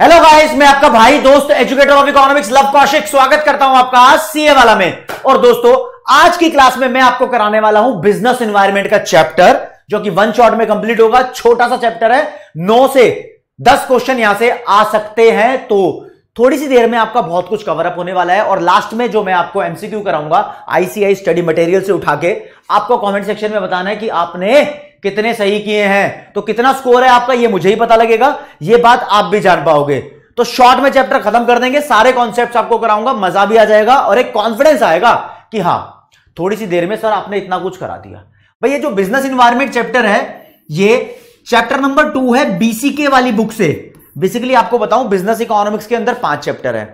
hello guys मैं आपका भाई दोस्त educator of economics Luv Kaushik स्वागत करता हूं आपका सीए वाला में और दोस्तों आज की क्लास में मैं आपको कराने वाला हूं बिजनेस एनवायरमेंट का चैप्टर जो कि वन शॉट में कंप्लीट होगा छोटा सा चैप्टर है नौ से दस क्वेश्चन यहां से आ सकते हैं तो थोड़ी सी देर में आपका बहुत कुछ कवर अप होने वाला है और लास्ट में जो मैं आपको एमसीक्यू कराऊंगा आईसीआई स्टडी मटेरियल से उठा के आपको कॉमेंट सेक्शन में बताना है कि आपने कितने सही किए हैं तो कितना स्कोर है आपका ये मुझे ही पता लगेगा ये बात आप भी जान पाओगे तो शॉर्ट में चैप्टर खत्म कर देंगे सारे कॉन्सेप्ट आपको कराऊंगा मजा भी आ जाएगा और एक कॉन्फिडेंस आएगा कि हाँ थोड़ी सी देर में सर आपने इतना कुछ करा दिया भाई ये जो बिजनेस इन्वायरमेंट चैप्टर है ये चैप्टर नंबर टू है बीसीके वाली बुक से बेसिकली आपको बताऊं बिजनेस इकोनॉमिक्स के अंदर पांच चैप्टर है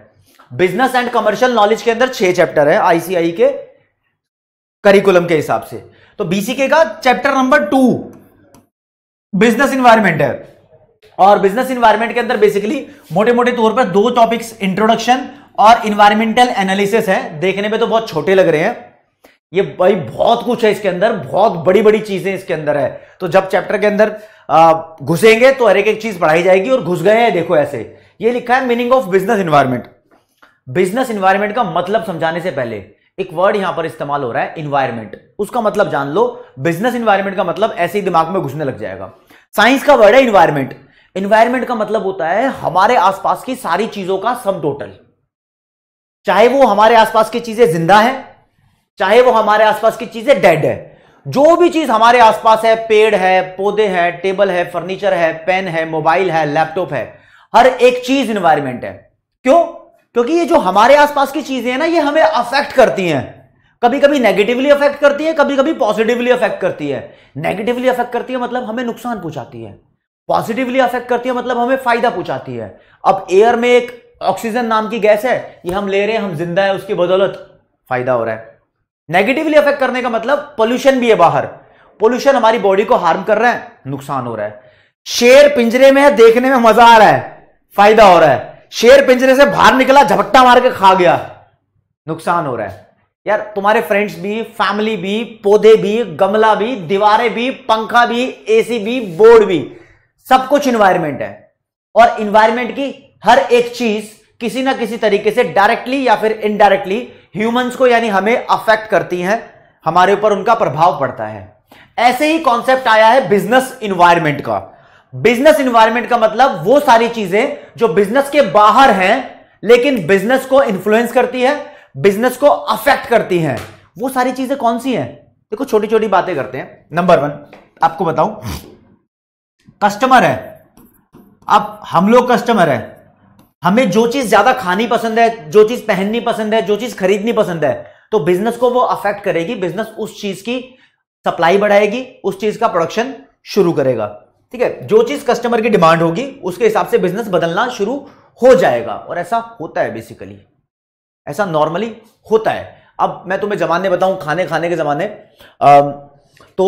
बिजनेस एंड कमर्शियल नॉलेज के अंदर छह चैप्टर है आईसीआई के करिकुलम के हिसाब से तो बीसीके का chapter number two business environment है और बिजनेस इन्वायरमेंट के अंदर बेसिकली मोटे मोटे तौर पर दो टॉपिक्स इंट्रोडक्शन और इन्वायरमेंटल एनालिसिस है देखने में तो बहुत छोटे लग रहे हैं ये भाई बहुत कुछ है इसके अंदर बहुत बड़ी बड़ी चीजें इसके अंदर है तो जब चैप्टर के अंदर घुसेंगे तो हर एक एक चीज पढ़ाई जाएगी और घुस गए हैं देखो ऐसे ये लिखा है meaning of business environment business environment का मतलब समझाने से पहले एक वर्ड यहां पर इस्तेमाल हो रहा है इन्वायरमेंट उसका मतलब जान लो बिजनेस इन्वायरमेंट का मतलब ऐसे ही दिमाग में घुसने लग जाएगा साइंस का वर्ड है इन्वायरमेंट इन्वायरमेंट का मतलब होता है हमारे आसपास की सारी चीजों का सम टोटल चाहे वो हमारे आसपास की चीजें जिंदा है चाहे वो हमारे आसपास की चीजें डेड है जो भी चीज हमारे आसपास है पेड़ है पौधे हैं टेबल है फर्नीचर है पेन है मोबाइल है लैपटॉप है हर एक चीज इन्वायरमेंट है क्यों क्योंकि ये जो हमारे आसपास की चीजें हैं ना ये हमें अफेक्ट करती हैं कभी कभी नेगेटिवली अफेक्ट करती है कभी कभी पॉजिटिवली अफेक्ट करती है नेगेटिवली अफेक्ट करती है मतलब हमें नुकसान पहुंचाती है पॉजिटिवली अफेक्ट करती है मतलब हमें फायदा पहुंचाती है अब एयर में एक ऑक्सीजन नाम की गैस है ये हम ले रहे हैं हम जिंदा है उसकी बदौलत फायदा हो रहा है नेगेटिवली अफेक्ट करने का मतलब पोल्यूशन भी है बाहर पोल्यूशन हमारी बॉडी को हार्म कर रहा है नुकसान हो रहा है शेर पिंजरे में है देखने में मजा आ रहा है फायदा हो रहा है शेर पिंजरे से बाहर निकला झपट्टा मार के खा गया नुकसान हो रहा है यार तुम्हारे फ्रेंड्स भी फैमिली भी पौधे भी गमला भी दीवारें भी पंखा भी एसी भी बोर्ड भी सब कुछ इन्वायरमेंट है और इन्वायरमेंट की हर एक चीज किसी ना किसी तरीके से डायरेक्टली या फिर इनडायरेक्टली ह्यूमंस को यानी हमें अफेक्ट करती हैं हमारे ऊपर उनका प्रभाव पड़ता है ऐसे ही कॉन्सेप्ट आया है बिजनेस इन्वायरमेंट का बिजनेस इन्वायरमेंट का मतलब वो सारी चीजें जो बिजनेस के बाहर हैं लेकिन बिजनेस को इन्फ्लुएंस करती है बिजनेस को अफेक्ट करती हैं वो सारी चीजें कौन सी हैं देखो छोटी छोटी बातें करते हैं नंबर वन आपको बताऊं कस्टमर है अब हम लोग कस्टमर है हमें जो चीज ज्यादा खानी पसंद है जो चीज पहननी पसंद है जो चीज खरीदनी पसंद है तो बिजनेस को वो अफेक्ट करेगी बिजनेस उस चीज की सप्लाई बढ़ाएगी उस चीज का प्रोडक्शन शुरू करेगा ठीक है जो चीज कस्टमर की डिमांड होगी उसके हिसाब से बिजनेस बदलना शुरू हो जाएगा और ऐसा होता है बेसिकली ऐसा नॉर्मली होता है अब मैं तुम्हें जमाने बताऊं खाने खाने के जमाने आ, तो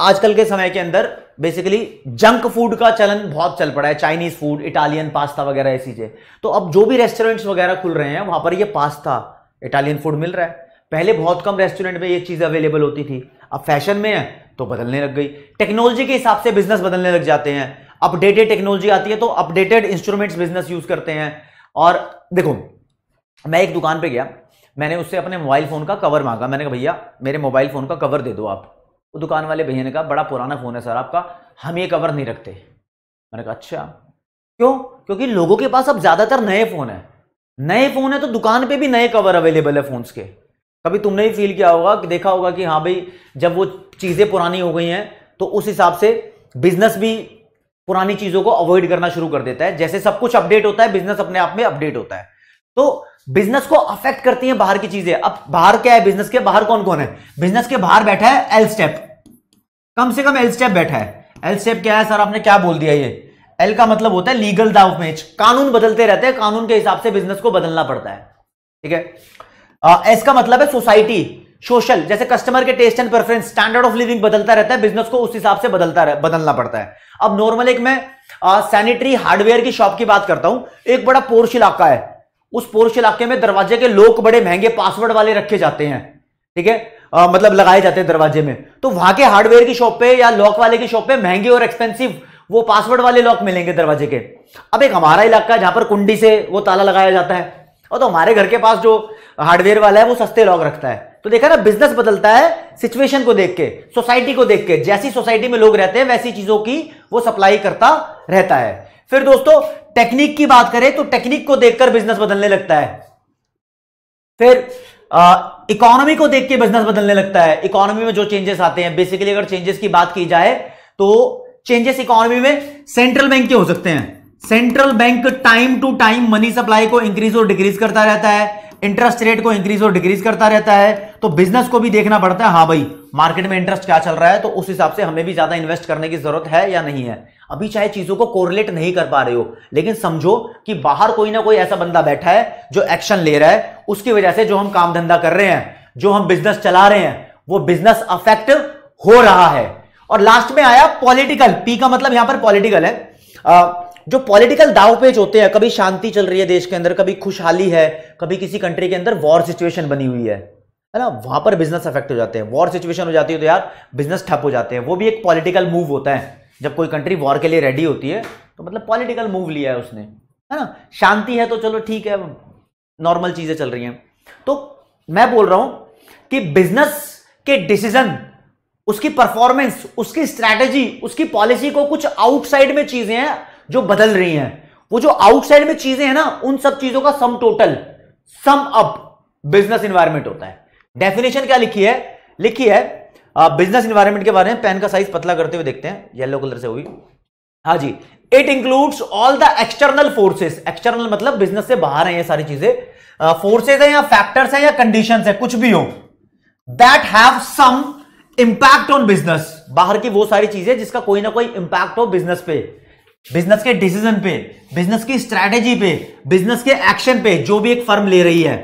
आजकल के समय के अंदर बेसिकली जंक फूड का चलन बहुत चल पड़ा है चाइनीज फूड इटालियन पास्ता वगैरह ऐसी चीजें तो अब जो भी रेस्टोरेंट्स वगैरह खुल रहे हैं वहां पर ये पास्ता इटालियन फूड मिल रहा है पहले बहुत कम रेस्टोरेंट में ये चीज़ अवेलेबल होती थी अब फैशन में है तो बदलने लग गई टेक्नोलॉजी के हिसाब से बिजनेस बदलने लग जाते हैं अपडेटेड टेक्नोलॉजी आती है तो अपडेटेड इंस्ट्रूमेंट्स बिजनेस यूज करते हैं और देखो मैं एक दुकान पे गया मैंने उससे अपने मोबाइल फ़ोन का कवर मांगा मैंने कहा भैया मेरे मोबाइल फ़ोन का कवर दे दो आप वो तो दुकान वाले भैया ने कहा बड़ा पुराना फ़ोन है सर आपका हम ये कवर नहीं रखते मैंने कहा अच्छा क्यों क्योंकि लोगों के पास अब ज़्यादातर नए फ़ोन है नए फ़ोन है तो दुकान पर भी नए कवर अवेलेबल है फ़ोन्स के कभी तुमने ही फील किया होगा कि देखा होगा कि हाँ भाई जब वो चीज़ें पुरानी हो गई हैं तो उस हिसाब से बिजनेस भी पुरानी चीज़ों को अवॉइड करना शुरू कर देता है जैसे सब कुछ अपडेट होता है बिजनेस अपने आप में अपडेट होता है तो बिजनेस को अफेक्ट करती है बाहर की चीजें अब बाहर क्या है बिजनेस के बाहर कौन कौन है बिजनेस के बाहर बैठा है एल स्टेप कम से कम एल स्टेप बैठा है एल स्टेप क्या है सर आपने क्या बोल दिया ये एल का मतलब होता है लीगल दाव कानून बदलते रहते हैं कानून के हिसाब से बिजनेस को बदलना पड़ता है ठीक है एस का मतलब है सोसाइटी सोशल जैसे कस्टमर के taste and preference standard of living बदलता रहता है बिजनेस को उस हिसाब से बदलता रह, बदलना पड़ता है अब नॉर्मल एक मैं सैनिटरी हार्डवेयर की शॉप की बात करता हूं एक बड़ा पोर्श इलाका है उस पोर्श इलाके में दरवाजे के लोग बड़े महंगे पासवर्ड वाले रखे जाते हैं ठीक है आ, मतलब लगाए जाते हैं दरवाजे में तो वहां के हार्डवेयर की शॉप पे या लॉक वाले की शॉप पे महंगे और एक्सपेंसिव वो पासवर्ड वाले लॉक मिलेंगे दरवाजे के अब एक हमारा इलाका है जहां पर कुंडी से वो ताला लगाया जाता है और तो हमारे घर के पास जो हार्डवेयर वाला है वो सस्ते लॉक रखता है तो देखा ना बिजनेस बदलता है सिचुएशन को देख के सोसाइटी को देख के जैसी सोसाइटी में लोग रहते हैं वैसी चीजों की वो सप्लाई करता रहता है फिर दोस्तों टेक्निक की बात करें तो टेक्निक को देखकर बिजनेस बदलने लगता है फिर इकोनॉमी को देख के बिजनेस बदलने लगता है इकोनॉमी में जो चेंजेस आते हैं बेसिकली अगर चेंजेस की बात की जाए तो चेंजेस इकोनॉमी में सेंट्रल बैंक के हो सकते हैं central bank time to time money supply को इंक्रीज और डिक्रीज करता रहता है इंटरेस्ट रेट को इंक्रीज और डिक्रीज करता रहता है तो बिजनेस को भी देखना पड़ता है हाँ भाई मार्केट में इंटरेस्ट क्या चल रहा है तो उस हिसाब से हमें भी ज्यादा इन्वेस्ट करने की जरूरत है या नहीं है अभी चाहे चीजों को कोरिलेट नहीं कर पा रहे हो लेकिन समझो कि बाहर कोई ना कोई ऐसा बंदा बैठा है जो एक्शन ले रहा है उसकी वजह से जो हम काम धंधा कर रहे हैं जो हम बिजनेस चला रहे हैं वो बिजनेस अफेक्ट हो रहा है और लास्ट में आया पॉलिटिकल पी का मतलब यहां पर पॉलिटिकल है आ, जो पॉलिटिकल दाव पेज होते हैं कभी शांति चल रही है देश के अंदर कभी खुशहाली है कभी किसी कंट्री के अंदर वॉर सिचुएशन बनी हुई है है ना वहां पर बिजनेस अफेक्ट हो जाते हैं वॉर सिचुएशन हो जाती है तो यार बिजनेस ठप हो जाते हैं वो भी एक पॉलिटिकल मूव होता है जब कोई कंट्री वॉर के लिए रेडी होती है तो मतलब पॉलिटिकल मूव लिया है उसने है ना शांति है तो चलो ठीक है नॉर्मल चीजें चल रही हैं तो मैं बोल रहा हूं कि बिजनेस के डिसीजन उसकी परफॉर्मेंस उसकी स्ट्रैटेजी उसकी पॉलिसी को कुछ आउटसाइड में चीजें हैं जो बदल रही हैं वो जो आउटसाइड में चीजें हैं ना उन सब चीजों का sum total sum up business environment होता है डेफिनेशन क्या लिखी है लिखी है बिजनेस इन्वायरमेंट के बारे में पेन का साइज पतला करते हुए देखते हैं येलो कलर से हुई हाँ जी it includes all the external forces external मतलब बिजनेस से बाहर है ये सारी चीजें फोर्सेज है या फैक्टर्स है या कंडीशन है कुछ भी हो that have some impact on business बाहर की वो सारी चीजें जिसका कोई ना कोई इंपैक्ट हो बिजनेस पे बिजनेस के डिसीजन पे बिजनेस की स्ट्रैटेजी पे बिजनेस के एक्शन पे जो भी एक फर्म ले रही है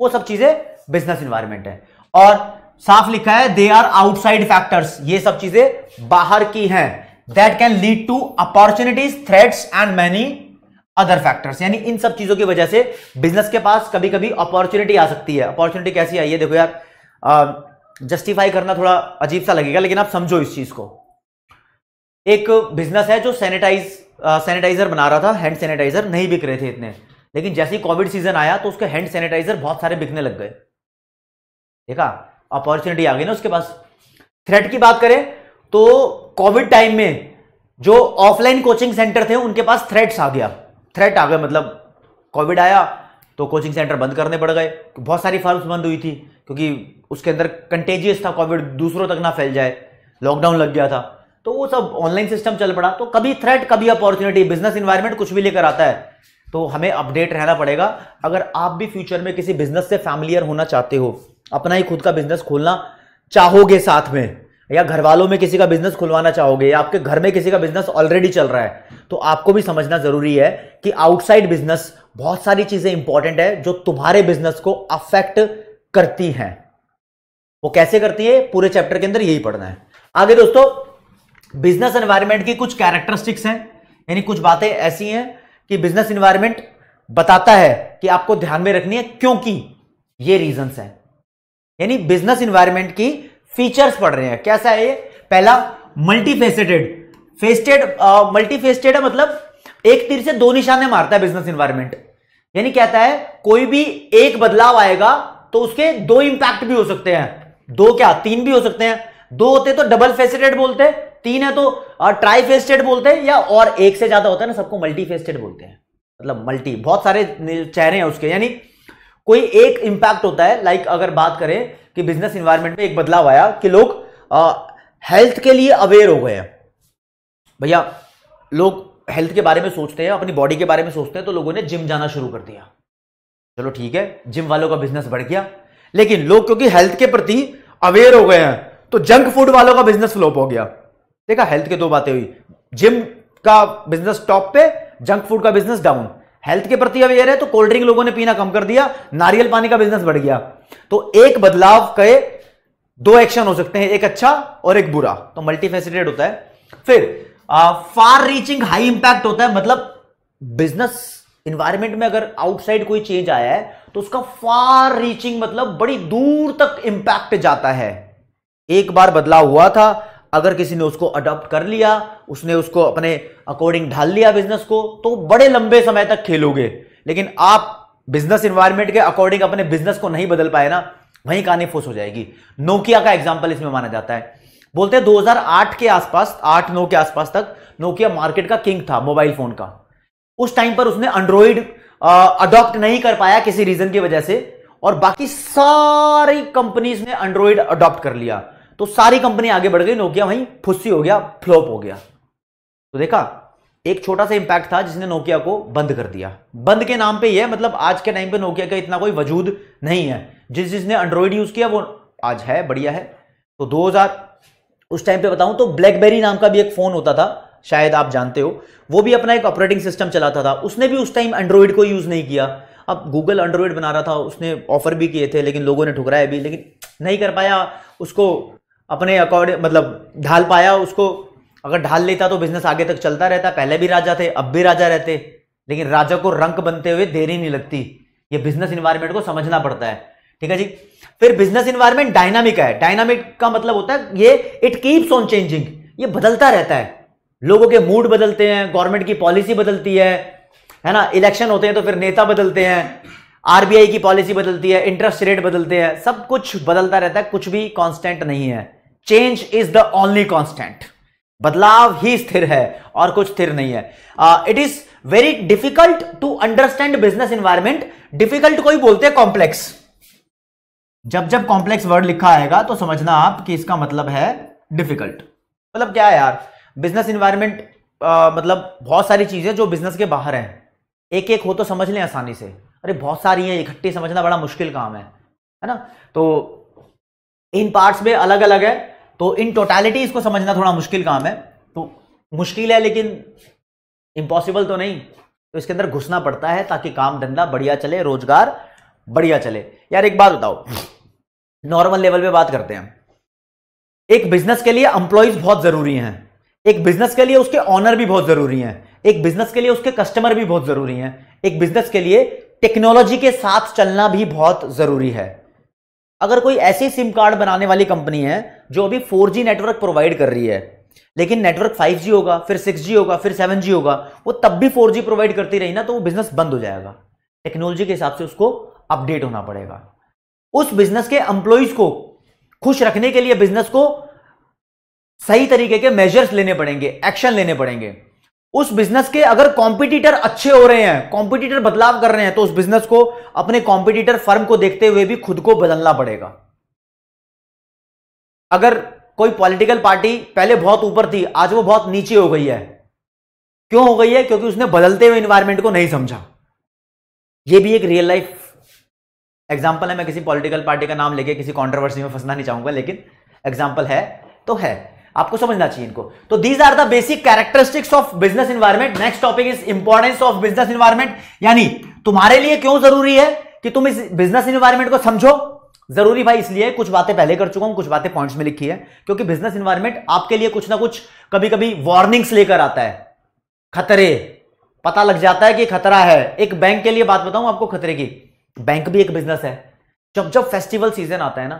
वो सब चीजें बिजनेस इन्वायरमेंट है और साफ लिखा है दे आर आउटसाइड फैक्टर्स ये सब चीजें बाहर की हैं that can lead to opportunities threats and many other factors यानी इन सब चीजों की वजह से बिजनेस के पास कभी कभी अपॉर्चुनिटी आ सकती है अपॉर्चुनिटी कैसी आई है देखो यार जस्टिफाई करना थोड़ा अजीब सा लगेगा लेकिन आप समझो इस चीज को एक बिजनेस है जो सैनिटाइज सैनिटाइजर uh, बना रहा था हैंड सैनिटाइजर नहीं बिक रहे थे इतने लेकिन जैसे ही कोविड सीजन आया तो उसके हैंड सैनिटाइजर बहुत सारे बिकने लग गए देखा अपॉर्चुनिटी आ गई ना उसके पास थ्रेट की बात करें तो कोविड टाइम में जो ऑफलाइन कोचिंग सेंटर थे उनके पास थ्रेट्स आ गया थ्रेट आ गए मतलब कोविड आया तो कोचिंग सेंटर बंद करने पड़ गए बहुत सारी फर्म्स बंद हुई थी क्योंकि उसके अंदर कंटेजियस था कोविड दूसरों तक ना फैल जाए लॉकडाउन लग गया था तो वो सब ऑनलाइन सिस्टम चल पड़ा तो कभी थ्रेट कभी अपॉर्चुनिटी बिजनेस इन्वायरमेंट कुछ भी लेकर आता है तो हमें अपडेट रहना पड़ेगा अगर आप भी फ्यूचर में किसी बिजनेस से फैमिलियर होना चाहते हो अपना ही खुद का बिजनेस खोलना चाहोगे साथ में या घर वालों में किसी का बिजनेस खुलवाना चाहोगे या आपके घर में किसी का बिजनेस ऑलरेडी चल रहा है तो आपको भी समझना जरूरी है कि आउटसाइड बिजनेस बहुत सारी चीजें इंपॉर्टेंट है जो तुम्हारे बिजनेस को अफेक्ट करती हैं वो कैसे करती है पूरे चैप्टर के अंदर यही पढ़ना है आगे दोस्तों बिजनेस एनवायरमेंट की कुछ कैरेक्टरिस्टिक्स हैं यानी कुछ बातें ऐसी हैं कि बिजनेस एनवायरमेंट बताता है कि आपको ध्यान में रखनी है क्योंकि ये रीजन है यानी बिजनेस इन्वायरमेंट की फीचर्स पढ़ रहे हैं कैसा है ये पहला मल्टीफेसेटेड फेस्टेड मल्टीफेस्टेड है मतलब एक तीर से दो निशाने मारता है बिजनेस इन्वायरमेंट यानी कहता है कोई भी एक बदलाव आएगा तो उसके दो इंपैक्ट भी हो सकते हैं दो क्या तीन भी हो सकते हैं दो होते तो डबल फेस्टेड बोलते हैं तीन है तो ट्राई फेस्टेड बोलते हैं या और एक से ज्यादा होता है ना सबको मल्टी फेस्टेड बोलते हैं मतलब मल्टी बहुत सारे चेहरे हैं उसके यानी कोई एक इंपैक्ट होता है लाइक अगर बात करें कि बिजनेस इन्वायरमेंट में एक बदलाव आया कि लोग हेल्थ के लिए अवेयर हो गए भैया लोग हेल्थ के बारे में सोचते हैं अपनी बॉडी के बारे में सोचते हैं तो लोगों ने जिम जाना शुरू कर दिया चलो ठीक है जिम वालों का बिजनेस बढ़ गया लेकिन लोग क्योंकि हेल्थ के प्रति अवेयर हो गए हैं तो जंक फूड वालों का बिजनेस फ्लॉप हो गया देखा हेल्थ के दो बातें हुई जिम का बिजनेस टॉप पे जंक फूड का बिजनेस डाउन हेल्थ के प्रति अवेयर है तो कोल्ड ड्रिंक लोगों ने पीना कम कर दिया नारियल पानी का बिजनेस बढ़ गया तो एक बदलाव के दो एक्शन हो सकते हैं एक अच्छा और एक बुरा तो मल्टीफेसिटेड होता है फिर फार रीचिंग हाई इंपैक्ट होता है मतलब बिजनेस इन्वायरमेंट में अगर आउटसाइड कोई चेंज आया है तो उसका फार रीचिंग मतलब बड़ी दूर तक इंपैक्ट जाता है एक बार बदलाव हुआ था अगर किसी ने उसको अडॉप्ट कर लिया उसने उसको अपने अकॉर्डिंग ढाल लिया बिजनेस को तो बड़े लंबे समय तक खेलोगे लेकिन आप बिजनेस इन्वायरमेंट के अकॉर्डिंग अपने बिजनेस को नहीं बदल पाए ना वहीं कहानी फोस हो जाएगी नोकिया का एग्जाम्पल इसमें माना जाता है बोलते हैं 2008 के आसपास 8 नौ के आसपास तक नोकिया मार्केट का किंग था मोबाइल फोन का उस टाइम पर उसने एंड्रॉइड अडॉप्ट नहीं कर पाया किसी रीजन की वजह से और बाकी सारी कंपनीज ने एंड्रॉइड अडॉप्ट कर लिया तो सारी कंपनी आगे बढ़ गई नोकिया वहीं फुस्सी हो गया फ्लॉप हो गया तो देखा एक छोटा सा इंपैक्ट था जिसने नोकिया को बंद कर दिया बंद के नाम पे ये मतलब आज के टाइम पे नोकिया का इतना कोई वजूद नहीं है जिस जिसने एंड्रॉइड यूज किया वो आज है बढ़िया है तो 2000 उस टाइम पे बताऊं तो ब्लैकबेरी नाम का भी एक फोन होता था शायद आप जानते हो वो भी अपना एक ऑपरेटिंग सिस्टम चलाता था उसने भी उस टाइम एंड्रॉयड को यूज नहीं किया अब गूगल एंड्रॉयड बना रहा था उसने ऑफर भी किए थे लेकिन लोगों ने ठुकराया भी लेकिन नहीं कर पाया उसको अपने अकॉर्डिंग मतलब ढाल पाया उसको अगर ढाल लेता तो बिजनेस आगे तक चलता रहता पहले भी राजा थे अब भी राजा रहते लेकिन राजा को रंक बनते हुए देरी नहीं लगती ये बिजनेस इन्वायरमेंट को समझना पड़ता है ठीक है जी फिर बिजनेस इन्वायरमेंट डायनामिक है डायनामिक का मतलब होता है ये इट कीप्स ऑन चेंजिंग ये बदलता रहता है लोगों के मूड बदलते हैं गवर्नमेंट की पॉलिसी बदलती है है ना इलेक्शन होते हैं तो फिर नेता बदलते हैं आरबीआई की पॉलिसी बदलती है इंटरेस्ट रेट बदलते हैं सब कुछ बदलता रहता है कुछ भी कांस्टेंट नहीं है change is the only constant बदलाव ही स्थिर है और कुछ स्थिर नहीं है it is very difficult to understand business environment difficult कोई बोलते हैं कॉम्प्लेक्स जब जब कॉम्प्लेक्स वर्ड लिखा आएगा तो समझना आप कि इसका मतलब है डिफिकल्ट मतलब क्या है यार बिजनेस इन्वायरमेंट मतलब बहुत सारी चीजें जो बिजनेस के बाहर हैं एक एक हो तो समझ लें आसानी से अरे बहुत सारी हैं इकट्ठी समझना बड़ा मुश्किल काम है है ना तो इन पार्ट्स में अलग अलग है तो इन टोटैलिटी इसको समझना थोड़ा मुश्किल काम है तो मुश्किल है लेकिन इम्पॉसिबल तो नहीं तो इसके अंदर घुसना पड़ता है ताकि काम धंधा बढ़िया चले रोजगार बढ़िया चले यार एक बात बताओ नॉर्मल लेवल पे बात करते हैं एक बिजनेस के लिए एम्प्लॉयज बहुत जरूरी हैं एक बिजनेस के लिए उसके ऑनर भी बहुत जरूरी हैं एक बिजनेस के लिए उसके कस्टमर भी बहुत जरूरी हैं एक बिजनेस के लिए टेक्नोलॉजी के साथ चलना भी बहुत ज़रूरी है अगर कोई ऐसी सिम कार्ड बनाने वाली कंपनी है जो अभी 4G नेटवर्क प्रोवाइड कर रही है लेकिन नेटवर्क 5G होगा फिर 6G होगा फिर 7G होगा वो तब भी 4G प्रोवाइड करती रही ना तो वो बिजनेस बंद हो जाएगा टेक्नोलॉजी के हिसाब से उसको अपडेट होना पड़ेगा उस बिजनेस के एम्प्लॉइज को खुश रखने के लिए बिजनेस को सही तरीके के मेजर्स लेने पड़ेंगे एक्शन लेने पड़ेंगे उस बिजनेस के अगर कॉम्पिटिटर अच्छे हो रहे हैं कॉम्पिटिटर बदलाव कर रहे हैं तो उस बिजनेस को अपने कॉम्पिटिटर फर्म को देखते हुए भी खुद को बदलना पड़ेगा अगर कोई पॉलिटिकल पार्टी पहले बहुत ऊपर थी आज वो बहुत नीचे हो गई है क्यों हो गई है क्योंकि उसने बदलते हुए इन्वायरमेंट को नहीं समझा ये भी एक रियल लाइफ एग्जाम्पल है मैं किसी पॉलिटिकल पार्टी का नाम लेके किसी कॉन्ट्रोवर्सी में फंसना नहीं चाहूंगा लेकिन एग्जाम्पल है तो है आपको समझना चाहिए इनको तो these are the basic characteristics of business environment next topic is importance of business environment यानी तुम्हारे लिए क्यों जरूरी है कि तुम इस बिजनेस इन्वायरमेंट को समझो जरूरी भाई इसलिए कुछ बातें पहले कर चुका हूं कुछ बातें पॉइंट्स में लिखी है क्योंकि बिजनेस इन्वायरमेंट आपके लिए कुछ ना कुछ कभी कभी वार्निंग्स लेकर आता है खतरे पता लग जाता है कि खतरा है एक बैंक के लिए बात बताऊं आपको खतरे की बैंक भी एक बिजनेस है जब जब फेस्टिवल सीजन आता है ना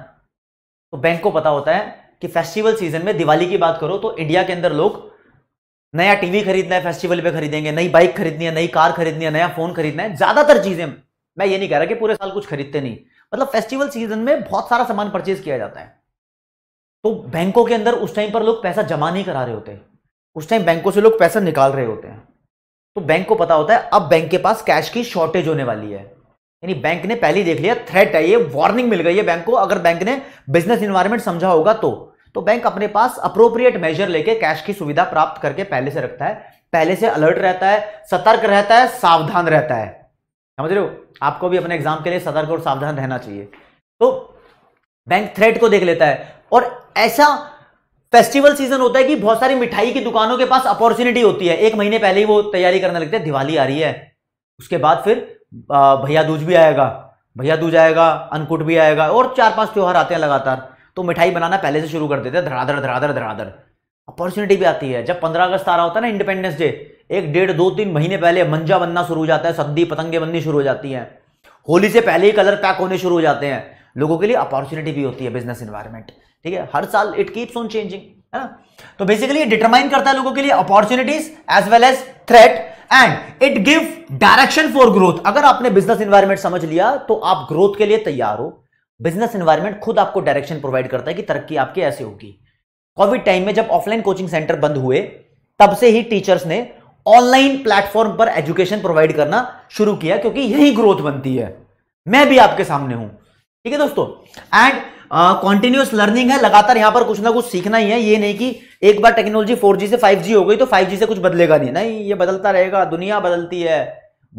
तो बैंक को पता होता है कि फेस्टिवल सीजन में दिवाली की बात करो तो इंडिया के अंदर लोग नया टीवी खरीदना है फेस्टिवल पे खरीदेंगे नई बाइक खरीदनी है नई कार खरीदनी है नया फोन खरीदना है ज्यादातर चीजें मैं ये नहीं कह रहा कि पूरे साल कुछ खरीदते नहीं मतलब फेस्टिवल सीजन में बहुत सारा सामान परचेज किया जाता है तो बैंकों के अंदर उस टाइम पर लोग पैसा जमा नहीं करा रहे होते उस टाइम बैंकों से लोग पैसा निकाल रहे होते हैं तो बैंक को पता होता है अब बैंक के पास कैश की शॉर्टेज होने वाली है यानी बैंक ने पहले देख लिया थ्रेट है ये वार्निंग मिल गई है बैंक को अगर बैंक ने बिजनेस इन्वायरमेंट समझा होगा तो तो बैंक अपने पास अप्रोप्रिएट मेजर लेके कैश की सुविधा प्राप्त करके पहले से रखता है पहले से अलर्ट रहता है सतर्क रहता है सावधान रहता है समझ रहे हो आपको भी अपने एग्जाम के लिए सतर्क और सावधान रहना चाहिए तो बैंक थ्रेड को देख लेता है और ऐसा फेस्टिवल सीजन होता है कि बहुत सारी मिठाई की दुकानों के पास अपॉर्चुनिटी होती है एक महीने पहले ही वो तैयारी करने लगते हैं दिवाली आ रही है उसके बाद फिर भैया दूज भी आएगा भैया दूज आएगा अनकुट भी आएगा और चार पांच त्यौहार आते हैं लगातार तो मिठाई बनाना पहले से शुरू कर देते हैं धड़ाधड़ धड़ाधड़ धड़ाधड़ अपॉर्चुनिटी भी आती है जब पंद्रह अगस्त आ रहा होता है ना इंडिपेंडेंस डे एक डेढ़ दो तीन महीने पहले मंजा बनना शुरू हो जाता है सद्दी पतंगे बननी शुरू हो जाती है होली से पहले ही कलर पैक होने शुरू हो जाते हैं लोगों के लिए अपॉर्चुनिटी भी होती है बिजनेस इन्वायरमेंट ठीक है हर साल इट कीप्स ऑन चेंजिंग है ना तो बेसिकली डिटरमाइन करता है लोगों के लिए opportunities as well as threat and it give direction for growth अगर आपने बिजनेस इन्वायरमेंट समझ लिया तो आप ग्रोथ के लिए तैयार हो बिजनेस एनवायरमेंट खुद आपको डायरेक्शन प्रोवाइड करता है कि तरक्की आपके ऐसे होगी कोविड टाइम में जब ऑफलाइन कोचिंग सेंटर बंद हुए तब से ही टीचर्स ने ऑनलाइन प्लेटफॉर्म पर एजुकेशन प्रोवाइड करना शुरू किया क्योंकि यही ग्रोथ बनती है मैं भी आपके सामने हूं ठीक है दोस्तों एंड कॉन्टिन्यूस लर्निंग है लगातार यहां पर कुछ ना कुछ सीखना ही है ये नहीं कि एक बार टेक्नोलॉजी फोर से फाइव हो गई तो फाइव से कुछ बदलेगा नहीं नहीं ये बदलता रहेगा दुनिया बदलती है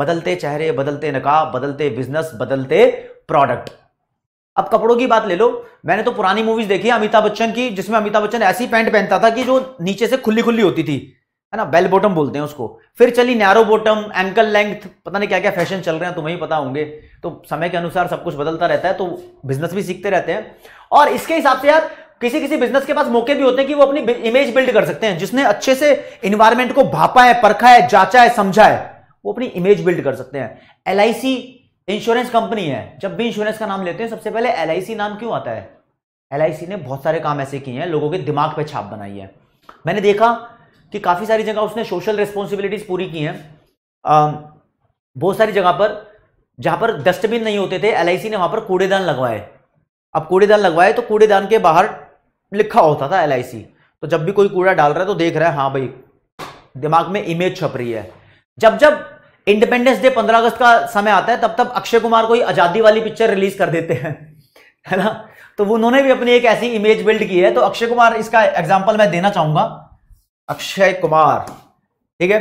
बदलते चेहरे बदलते नकाब बदलते बिजनेस बदलते प्रोडक्ट अब कपड़ों की बात ले लो मैंने तो पुरानी मूवीज देखी है अमिताभ बच्चन की जिसमें अमिताभ बच्चन ऐसी पैंट पहनता था कि जो नीचे से खुली खुली होती थी है ना बेल बॉटम बोलते हैं उसको फिर चली नैरो बॉटम एंकल लेंथ पता नहीं क्या क्या फैशन चल रहे हैं तुम्हें ही पता होंगे तो समय के अनुसार सब कुछ बदलता रहता है तो बिजनेस भी सीखते रहते हैं और इसके हिसाब से यार किसी किसी बिजनेस के पास मौके भी होते हैं कि वो अपनी इमेज बिल्ड कर सकते हैं जिसने अच्छे से इन्वायरमेंट को भापा है परखा है जांचा है समझा है वो अपनी इमेज बिल्ड कर सकते हैं एल इंश्योरेंस कंपनी है जब भी इंश्योरेंस का नाम लेते हैं सबसे पहले एल नाम क्यों आता है एल ने बहुत सारे काम ऐसे किए हैं लोगों के दिमाग पर छाप बनाई है मैंने देखा कि काफ़ी सारी जगह उसने सोशल रिस्पॉन्सिबिलिटीज पूरी की हैं बहुत सारी जगह पर जहाँ पर डस्टबिन नहीं होते थे एल ने वहाँ पर कूड़ेदान लगवाए अब कूड़ेदान लगवाए तो कूड़ेदान के बाहर लिखा होता था एल तो जब भी कोई कूड़ा डाल रहा है तो देख रहा है हाँ भाई दिमाग में इमेज छप रही है जब जब इंडिपेंडेंस डे पंद्रह अगस्त का समय आता है तब तब अक्षय कुमार कोई आजादी वाली पिक्चर रिलीज कर देते हैं है ना तो वो उन्होंने भी अपनी एक ऐसी इमेज बिल्ड की है तो अक्षय कुमार इसका एग्जाम्पल मैं देना चाहूंगा अक्षय कुमार ठीक है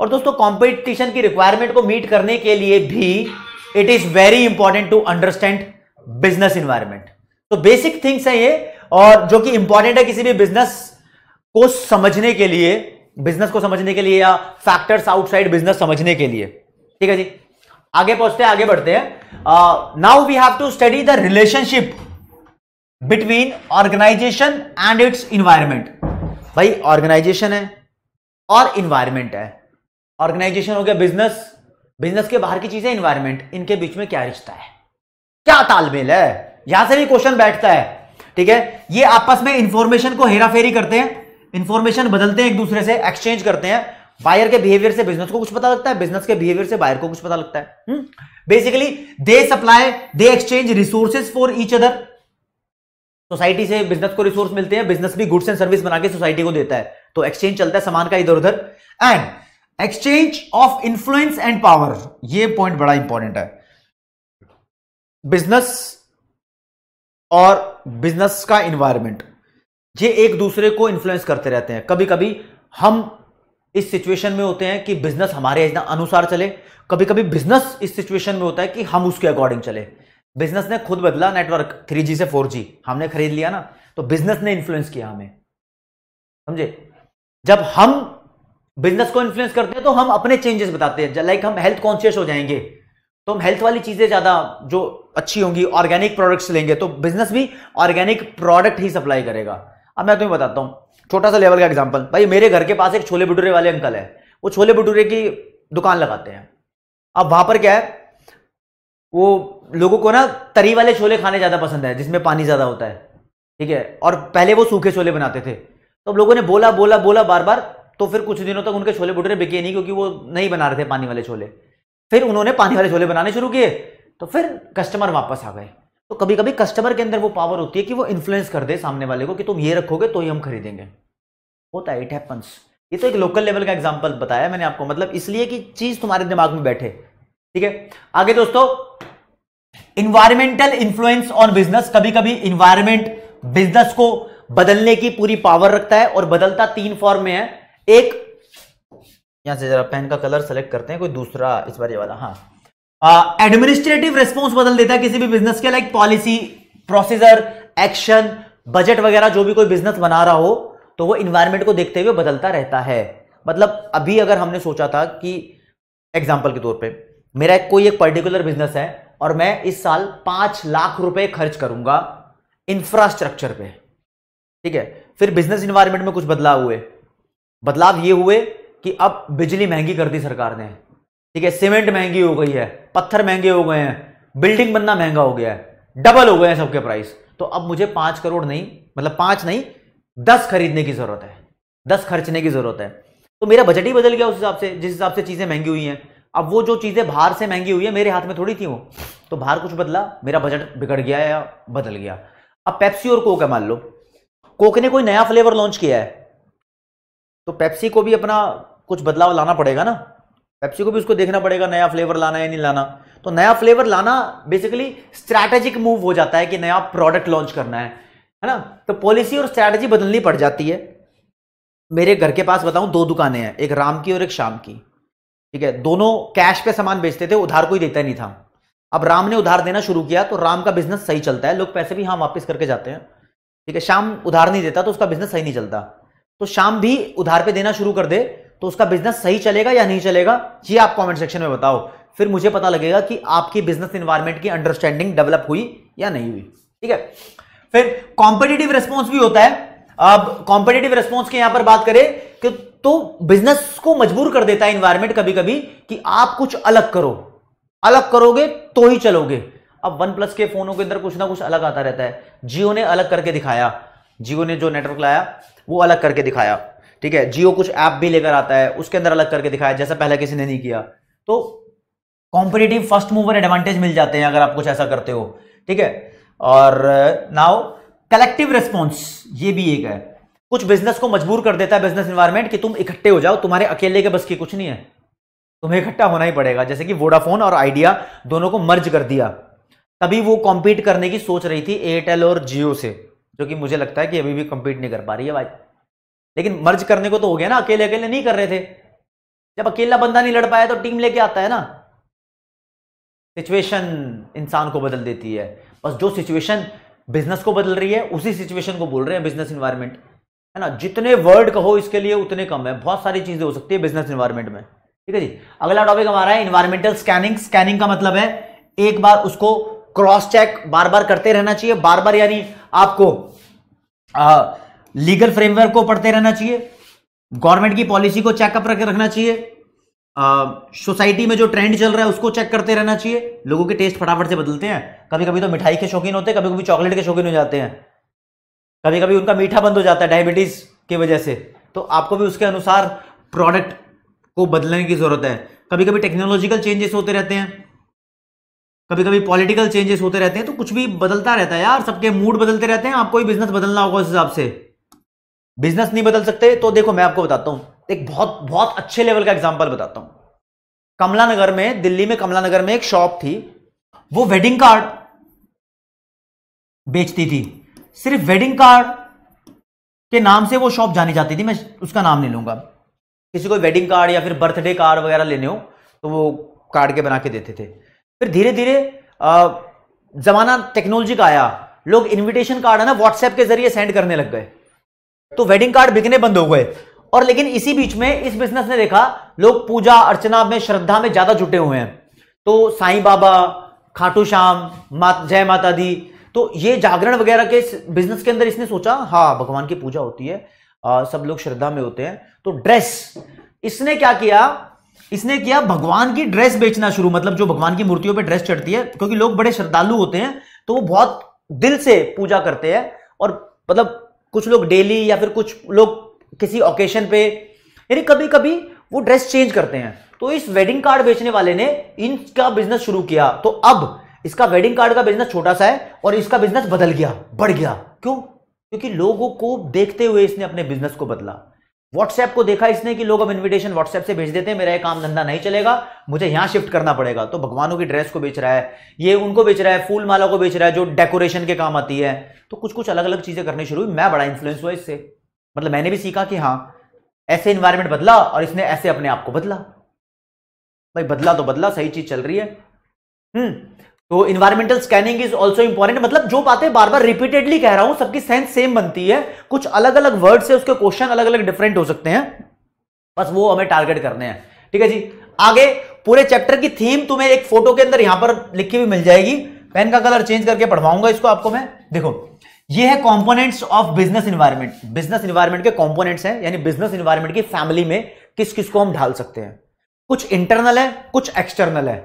और दोस्तों कॉम्पिटिशन की रिक्वायरमेंट को मीट करने के लिए भी it is very important to understand business environment तो बेसिक थिंग्स है ये और जो कि इंपॉर्टेंट है किसी भी बिजनेस को समझने के लिए बिजनेस को समझने के लिए या फैक्टर्स आउटसाइड बिजनेस समझने के लिए ठीक है जी आगे पहुंचते हैं आगे बढ़ते हैं now we have to study the relationship between organisation and its environment भाई ऑर्गेनाइजेशन है और इन्वायरमेंट है ऑर्गेनाइजेशन हो गया बिजनेस बिजनेस के बाहर की चीजें इन्वायरमेंट इनके बीच में क्या रिश्ता है क्या तालमेल है यहां से भी क्वेश्चन बैठता है ठीक है ये आपस में इंफॉर्मेशन को हेराफेरी करते हैं इंफॉर्मेशन बदलते हैं एक दूसरे से एक्सचेंज करते हैं बायर के बिहेवियर से बिजनेस को कुछ पता लगता है बिजनेस के बिहेवियर से बायर को कुछ पता लगता है basically they supply they exchange resources for each other society से बिजनेस को रिसोर्स मिलते हैं बिजनेस भी गुड्स एंड सर्विस बना के सोसाइटी को देता है तो एक्सचेंज चलता है सामान का इधर उधर and exchange of influence and power ये पॉइंट बड़ा इंपॉर्टेंट है बिजनेस और बिजनेस का इन्वायरमेंट ये एक दूसरे को इन्फ्लुएंस करते रहते हैं कभी कभी हम इस सिचुएशन में होते हैं कि बिजनेस हमारे अनुसार चले कभी कभी बिजनेस इस सिचुएशन में होता है कि हम उसके अकॉर्डिंग चले बिजनेस ने खुद बदला नेटवर्क थ्री जी से फोर जी हमने खरीद लिया ना तो बिजनेस ने इन्फ्लुएंस किया हमें समझे जब हम बिजनेस को इन्फ्लुएंस करते हैं तो हम अपने चेंजेस बताते हैं लाइक हम हेल्थ कॉन्शियस हो जाएंगे तो हम हेल्थ वाली चीजें ज्यादा जो अच्छी होंगी ऑर्गेनिक प्रोडक्ट्स लेंगे तो बिजनेस भी ऑर्गेनिक प्रोडक्ट ही सप्लाई करेगा अब मैं तुम्हें बताता हूँ छोटा सा लेवल का एग्जाम्पल भाई मेरे घर के पास एक छोले भटूरे वाले अंकल है वो छोले भटूरे की दुकान लगाते हैं अब वहां पर क्या है वो लोगों को ना तरी वाले छोले खाने ज़्यादा पसंद है जिसमें पानी ज़्यादा होता है ठीक है और पहले वो सूखे छोले बनाते थे तो अब लोगों ने बोला बोला बोला बार बार तो फिर कुछ दिनों तक उनके छोले भटूरे बिके नहीं क्योंकि वो नहीं बना रहे थे पानी वाले छोले फिर उन्होंने पानी वाले छोले बनाने शुरू किए तो फिर कस्टमर वापस आ गए तो कभी कभी कस्टमर के अंदर वो पावर होती है कि वो इन्फ्लुएंस कर दे सामने वाले को कि तुम ये रखोगे तो ही हम खरीदेंगे होता है इट हैपन्स ये तो एक लोकल लेवल का एग्जाम्पल बताया मैंने आपको मतलब इसलिए कि चीज तुम्हारे दिमाग में बैठे ठीक है आगे दोस्तों इन्वायरमेंटल इन्फ्लुएंस ऑन बिजनेस कभी कभी इन्वायरमेंट बिजनेस को बदलने की पूरी पावर रखता है और बदलता तीन फॉर्म में है एक यहां से जरा पेन का कलर सेलेक्ट करते हैं कोई दूसरा इस बार ये वाला हाँ एडमिनिस्ट्रेटिव uh, रिस्पॉन्स बदल देता है किसी भी बिजनेस के like policy procedure action budget वगैरह जो भी कोई बिजनेस बना रहा हो तो वो इन्वायरमेंट को देखते हुए बदलता रहता है मतलब अभी अगर हमने सोचा था कि एग्जाम्पल के तौर पे मेरा एक कोई एक पर्टिकुलर बिजनेस है और मैं इस साल पांच लाख रुपए खर्च करूंगा इंफ्रास्ट्रक्चर पे ठीक है फिर बिजनेस इन्वायरमेंट में कुछ बदलाव हुए बदलाव ये हुए कि अब बिजली महंगी कर दी सरकार ने ठीक है सीमेंट महंगी हो गई है पत्थर महंगे हो गए हैं बिल्डिंग बनना महंगा हो गया है डबल हो गए हैं सबके प्राइस तो अब मुझे पांच करोड़ नहीं मतलब पांच नहीं दस खरीदने की जरूरत है दस खर्चने की जरूरत है तो मेरा बजट ही बदल गया उस हिसाब से जिस हिसाब से चीजें महंगी हुई हैं अब वो जो चीजें बाहर से महंगी हुई है मेरे हाथ में थोड़ी थी वो तो बाहर कुछ बदला मेरा बजट बिगड़ गया या बदल गया अब पेप्सी और कोक है मान लो कोक ने कोई नया फ्लेवर लॉन्च किया है तो पेप्सी को भी अपना कुछ बदलाव लाना पड़ेगा ना पेप्सी को भी उसको देखना पड़ेगा नया फ्लेवर लाना या नहीं लाना तो नया फ्लेवर लाना बेसिकली स्ट्रैटेजिक मूव हो जाता है कि नया प्रोडक्ट लॉन्च करना है है ना तो पॉलिसी और स्ट्रैटेजी बदलनी पड़ जाती है मेरे घर के पास बताऊं दो दुकानें हैं एक राम की और एक शाम की ठीक है दोनों कैश पे सामान बेचते थे उधार कोई देता नहीं था अब राम ने उधार देना शुरू किया तो राम का बिजनेस सही चलता है लोग पैसे भी हाँ वापस करके जाते हैं ठीक है शाम उधार नहीं देता तो उसका बिजनेस सही नहीं चलता तो शाम भी उधार पे देना शुरू कर दे तो उसका बिजनेस सही चलेगा या नहीं चलेगा ये आप कमेंट सेक्शन में बताओ फिर मुझे पता लगेगा कि आपकी बिजनेस इन्वायरमेंट की अंडरस्टैंडिंग डेवलप हुई या नहीं हुई ठीक है फिर कॉम्पिटेटिव रेस्पॉन्स भी होता है अब कॉम्पिटेटिव रेस्पॉन्स की यहां पर बात करें कि तो बिजनेस को मजबूर कर देता है इन्वायरमेंट कभी कभी कि आप कुछ अलग करो अलग करोगे तो ही चलोगे अब वन प्लस के फोनों के अंदर कुछ ना कुछ अलग आता रहता है जियो ने अलग करके दिखाया जियो ने जो नेटवर्क लाया वो अलग करके दिखाया ठीक है जियो कुछ ऐप भी लेकर आता है उसके अंदर अलग करके दिखाया जैसा पहले किसी ने नहीं किया तो कॉम्पिटेटिव फर्स्ट मूवर एडवांटेज मिल जाते हैं अगर आप कुछ ऐसा करते हो ठीक है और नाउ कलेक्टिव रिस्पॉन्स ये भी एक है कुछ बिजनेस को मजबूर कर देता है बिजनेस इन्वायरमेंट कि तुम इकट्ठे हो जाओ तुम्हारे अकेले के बस की कुछ नहीं है तुम्हें इकट्ठा होना ही पड़ेगा जैसे कि वोडाफोन और आइडिया दोनों को मर्ज कर दिया तभी वो कॉम्पीट करने की सोच रही थी एयरटेल और जियो से जो कि मुझे लगता है कि अभी भी कॉम्पीट नहीं कर पा रही है भाई लेकिन मर्ज करने को तो हो गया ना अकेले अकेले नहीं कर रहे थे जब अकेला बंदा नहीं लड़ पाया तो टीम लेके आता है ना सिचुएशन इंसान को बदल देती है बस जो सिचुएशन बिजनेस को बदल रही है उसी सिचुएशन को बोल रहे हैं बिजनेस इन्वायरमेंट है ना जितने वर्ड कहो इसके लिए उतने कम है बहुत सारी चीजें हो सकती है बिजनेस इन्वायरमेंट में ठीक है जी अगला टॉपिक हमारा है इन्वायरमेंटल स्कैनिंग स्कैनिंग का मतलब है एक बार उसको क्रॉस चेक बार बार करते रहना चाहिए बार बार यानी आपको आ, लीगल फ्रेमवर्क को पढ़ते रहना चाहिए गवर्नमेंट की पॉलिसी को चेकअप रख रखना चाहिए सोसाइटी में जो ट्रेंड चल रहा है उसको चेक करते रहना चाहिए लोगों के टेस्ट फटाफट से बदलते हैं कभी कभी तो मिठाई के शौकीन होते हैं कभी कभी चॉकलेट के शौकीन हो जाते हैं कभी कभी उनका मीठा बंद हो जाता है डायबिटीज की वजह से तो आपको भी उसके अनुसार प्रोडक्ट को बदलने की जरूरत है कभी कभी टेक्नोलॉजिकल चेंजेस होते रहते हैं कभी कभी पॉलिटिकल चेंजेस होते रहते हैं तो कुछ भी बदलता रहता है यार सबके मूड बदलते रहते हैं आपको ही बिजनेस बदलना होगा उस हिसाब से बिजनेस नहीं बदल सकते तो देखो मैं आपको बताता हूं एक बहुत बहुत अच्छे लेवल का एग्जाम्पल बताता हूं कमला नगर में दिल्ली में कमला नगर में एक शॉप थी वो वेडिंग कार्ड बेचती थी सिर्फ वेडिंग कार्ड के नाम से वो शॉप जानी जाती थी मैं उसका नाम नहीं लूंगा किसी को वेडिंग कार्ड या फिर बर्थडे कार्ड वगैरह लेने हो तो वो कार्ड के बना के देते थे फिर धीरे धीरे जमाना टेक्नोलॉजी का आया लोग इनविटेशन कार्ड है ना व्हाट्सएप के जरिए सेंड करने लग गए तो वेडिंग कार्ड बिकने बंद हो गए और लेकिन इसी बीच में इस बिजनेस ने देखा लोग पूजा अर्चना में श्रद्धा में ज्यादा जुटे हुए हैं तो साईं बाबा खाटू श्याम मा, जय माता दी तो ये जागरण वगैरह के बिजनेस के अंदर इसने सोचा हाँ भगवान की पूजा होती है आ, सब लोग श्रद्धा में होते हैं तो ड्रेस इसने क्या किया इसने किया भगवान की ड्रेस बेचना शुरू मतलब जो भगवान की मूर्तियों पे ड्रेस चढ़ती है क्योंकि लोग बड़े श्रद्धालु होते हैं तो वो बहुत दिल से पूजा करते हैं और मतलब कुछ लोग डेली या फिर कुछ लोग किसी ओकेशन पे यानी कभी कभी वो ड्रेस चेंज करते हैं तो इस वेडिंग कार्ड बेचने वाले ने इनका बिजनेस शुरू किया तो अब इसका वेडिंग कार्ड का बिजनेस छोटा सा है और इसका बिजनेस बदल गया बढ़ गया क्यों क्योंकि लोगों को देखते हुए इसने अपने बिजनेस को बदला व्हाट्सएप को देखा इसने कि लोग अब इनविटेशन व्हाट्सएप से भेज देते हैं मेरा ये काम धंधा नहीं चलेगा मुझे यहां शिफ्ट करना पड़ेगा तो भगवानों की ड्रेस को बेच रहा है ये उनको बेच रहा है फूल माला को बेच रहा है जो डेकोरेशन के काम आती है तो कुछ कुछ अलग अलग चीज़ें करनी शुरू हुई मैं बड़ा इन्फ्लुएंस हुआ इससे मतलब मैंने भी सीखा कि हाँ ऐसे इन्वायरमेंट बदला और इसने ऐसे अपने आप को बदला भाई बदला तो बदला सही चीज़ चल रही है हम्म तो environmental scanning is also important मतलब जो बातें बार बार रिपीटेडली कह रहा हूं सबकी सेंस सेम बनती है कुछ अलग अलग वर्ड से उसके क्वेश्चन अलग अलग डिफरेंट हो सकते हैं बस वो हमें टारगेट करने हैं ठीक है जी आगे पूरे चैप्टर की थीम तुम्हें एक फोटो के अंदर यहां पर लिखी हुई मिल जाएगी पेन का कलर चेंज करके पढ़वाऊंगा इसको आपको मैं देखो ये है components of business environment business environment के कंपोनेंट्स हैं यानी बिजनेस इन्वायरमेंट की फैमिली में किस किस को हम ढाल सकते हैं कुछ इंटरनल है कुछ एक्सटर्नल है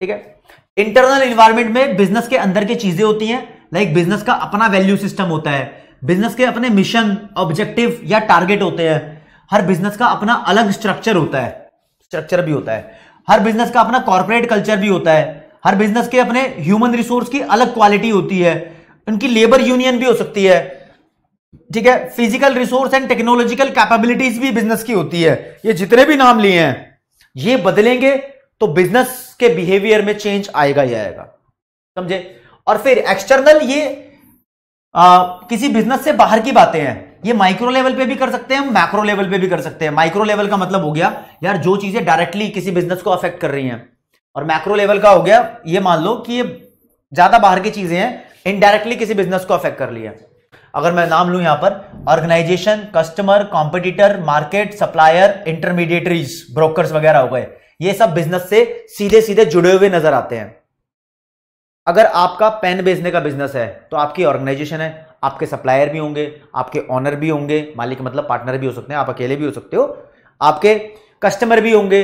ठीक है इंटरनल इन्वायरमेंट में बिजनेस के अंदर की चीजें होती हैं लाइक बिजनेस का अपना वैल्यू सिस्टम होता है बिजनेस के अपने मिशन ऑब्जेक्टिव या टारगेट होते हैं हर बिजनेस का अपना अलग स्ट्रक्चर होता है स्ट्रक्चर भी होता है हर बिजनेस का अपना कॉर्पोरेट कल्चर भी होता है हर बिजनेस के अपने ह्यूमन रिसोर्स की अलग क्वालिटी होती है उनकी लेबर यूनियन भी हो सकती है ठीक है physical resource and technological capabilities भी बिजनेस की होती है ये जितने भी नाम लिए हैं ये बदलेंगे तो बिजनेस के बिहेवियर में चेंज आएगा ही आएगा समझे और फिर एक्सटर्नल ये आ, किसी बिजनेस से बाहर की बातें हैं ये माइक्रो लेवल पे भी कर सकते हैं हम मैक्रो लेवल पे भी कर सकते हैं माइक्रो लेवल का मतलब हो गया यार जो चीजें डायरेक्टली किसी बिजनेस को अफेक्ट कर रही हैं और मैक्रो लेवल का हो गया ये मान लो कि ये ज्यादा बाहर की चीजें हैं इनडायरेक्टली किसी बिजनेस को अफेक्ट कर लिया अगर मैं नाम लू यहां पर organisation customer competitor market supplier intermediaries brokers वगैरह हो गए ये सब बिजनेस से सीधे सीधे जुड़े हुए नजर आते हैं अगर आपका पेन बेचने का बिजनेस है तो आपकी ऑर्गेनाइजेशन है आपके सप्लायर भी होंगे आपके ऑनर भी होंगे मालिक मतलब पार्टनर भी हो सकते हैं आप अकेले भी हो सकते हो आपके कस्टमर भी होंगे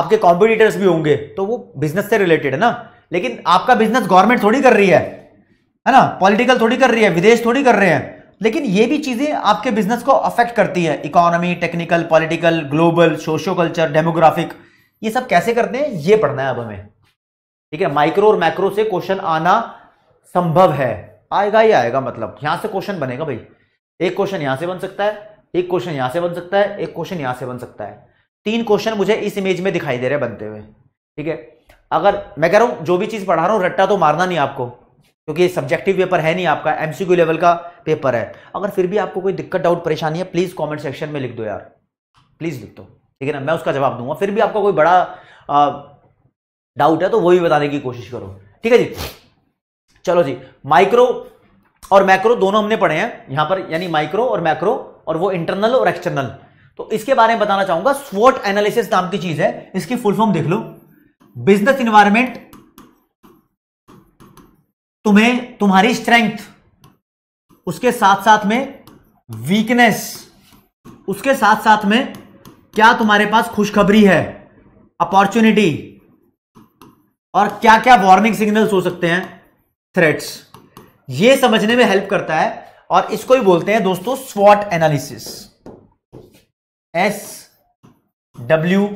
आपके कॉम्पिटिटर्स भी होंगे तो वो बिजनेस से रिलेटेड है ना लेकिन आपका बिजनेस गवर्नमेंट थोड़ी कर रही है है ना पॉलिटिकल थोड़ी कर रही है विदेश थोड़ी कर रहे हैं लेकिन ये भी चीजें आपके बिजनेस को अफेक्ट करती है economy technical political global socio culture demographic ये सब कैसे करते हैं ये पढ़ना है अब हमें ठीक है माइक्रो और मैक्रो से क्वेश्चन आना संभव है आएगा ही आएगा मतलब यहां से क्वेश्चन बनेगा भाई एक क्वेश्चन यहां से बन सकता है एक क्वेश्चन यहां से बन सकता है एक क्वेश्चन यहां से बन सकता है तीन क्वेश्चन मुझे इस इमेज में दिखाई दे रहे बनते हुए ठीक है अगर मैं कह रहा हूं जो भी चीज पढ़ा रहा हूं रट्टा तो मारना नहीं आपको क्योंकि सब्जेक्टिव पेपर है नहीं आपका एमसीक्यू लेवल का पेपर है अगर फिर भी आपको कोई दिक्कत डाउट परेशानी है प्लीज कॉमेंट सेक्शन में लिख दो यार प्लीज लिख दो ठीक है ना मैं उसका जवाब दूंगा फिर भी आपका कोई बड़ा डाउट है तो वो भी बताने की कोशिश करो ठीक है जी चलो जी माइक्रो और मैक्रो दोनों हमने पढ़े हैं यहां पर यानी माइक्रो और मैक्रो और वो इंटरनल और एक्सटर्नल तो इसके बारे में बताना चाहूंगा स्वॉट एनालिसिस नाम की चीज है इसकी फुल फॉर्म देख लो बिजनेस इन्वायरमेंट तुम्हें तुम्हारी स्ट्रेंथ उसके साथ साथ में वीकनेस उसके साथ साथ में क्या तुम्हारे पास खुशखबरी है अपॉर्चुनिटी और क्या क्या वार्निंग सिग्नल्स हो सकते हैं थ्रेट्स ये समझने में हेल्प करता है और इसको ही बोलते हैं दोस्तों स्वॉट analysis S W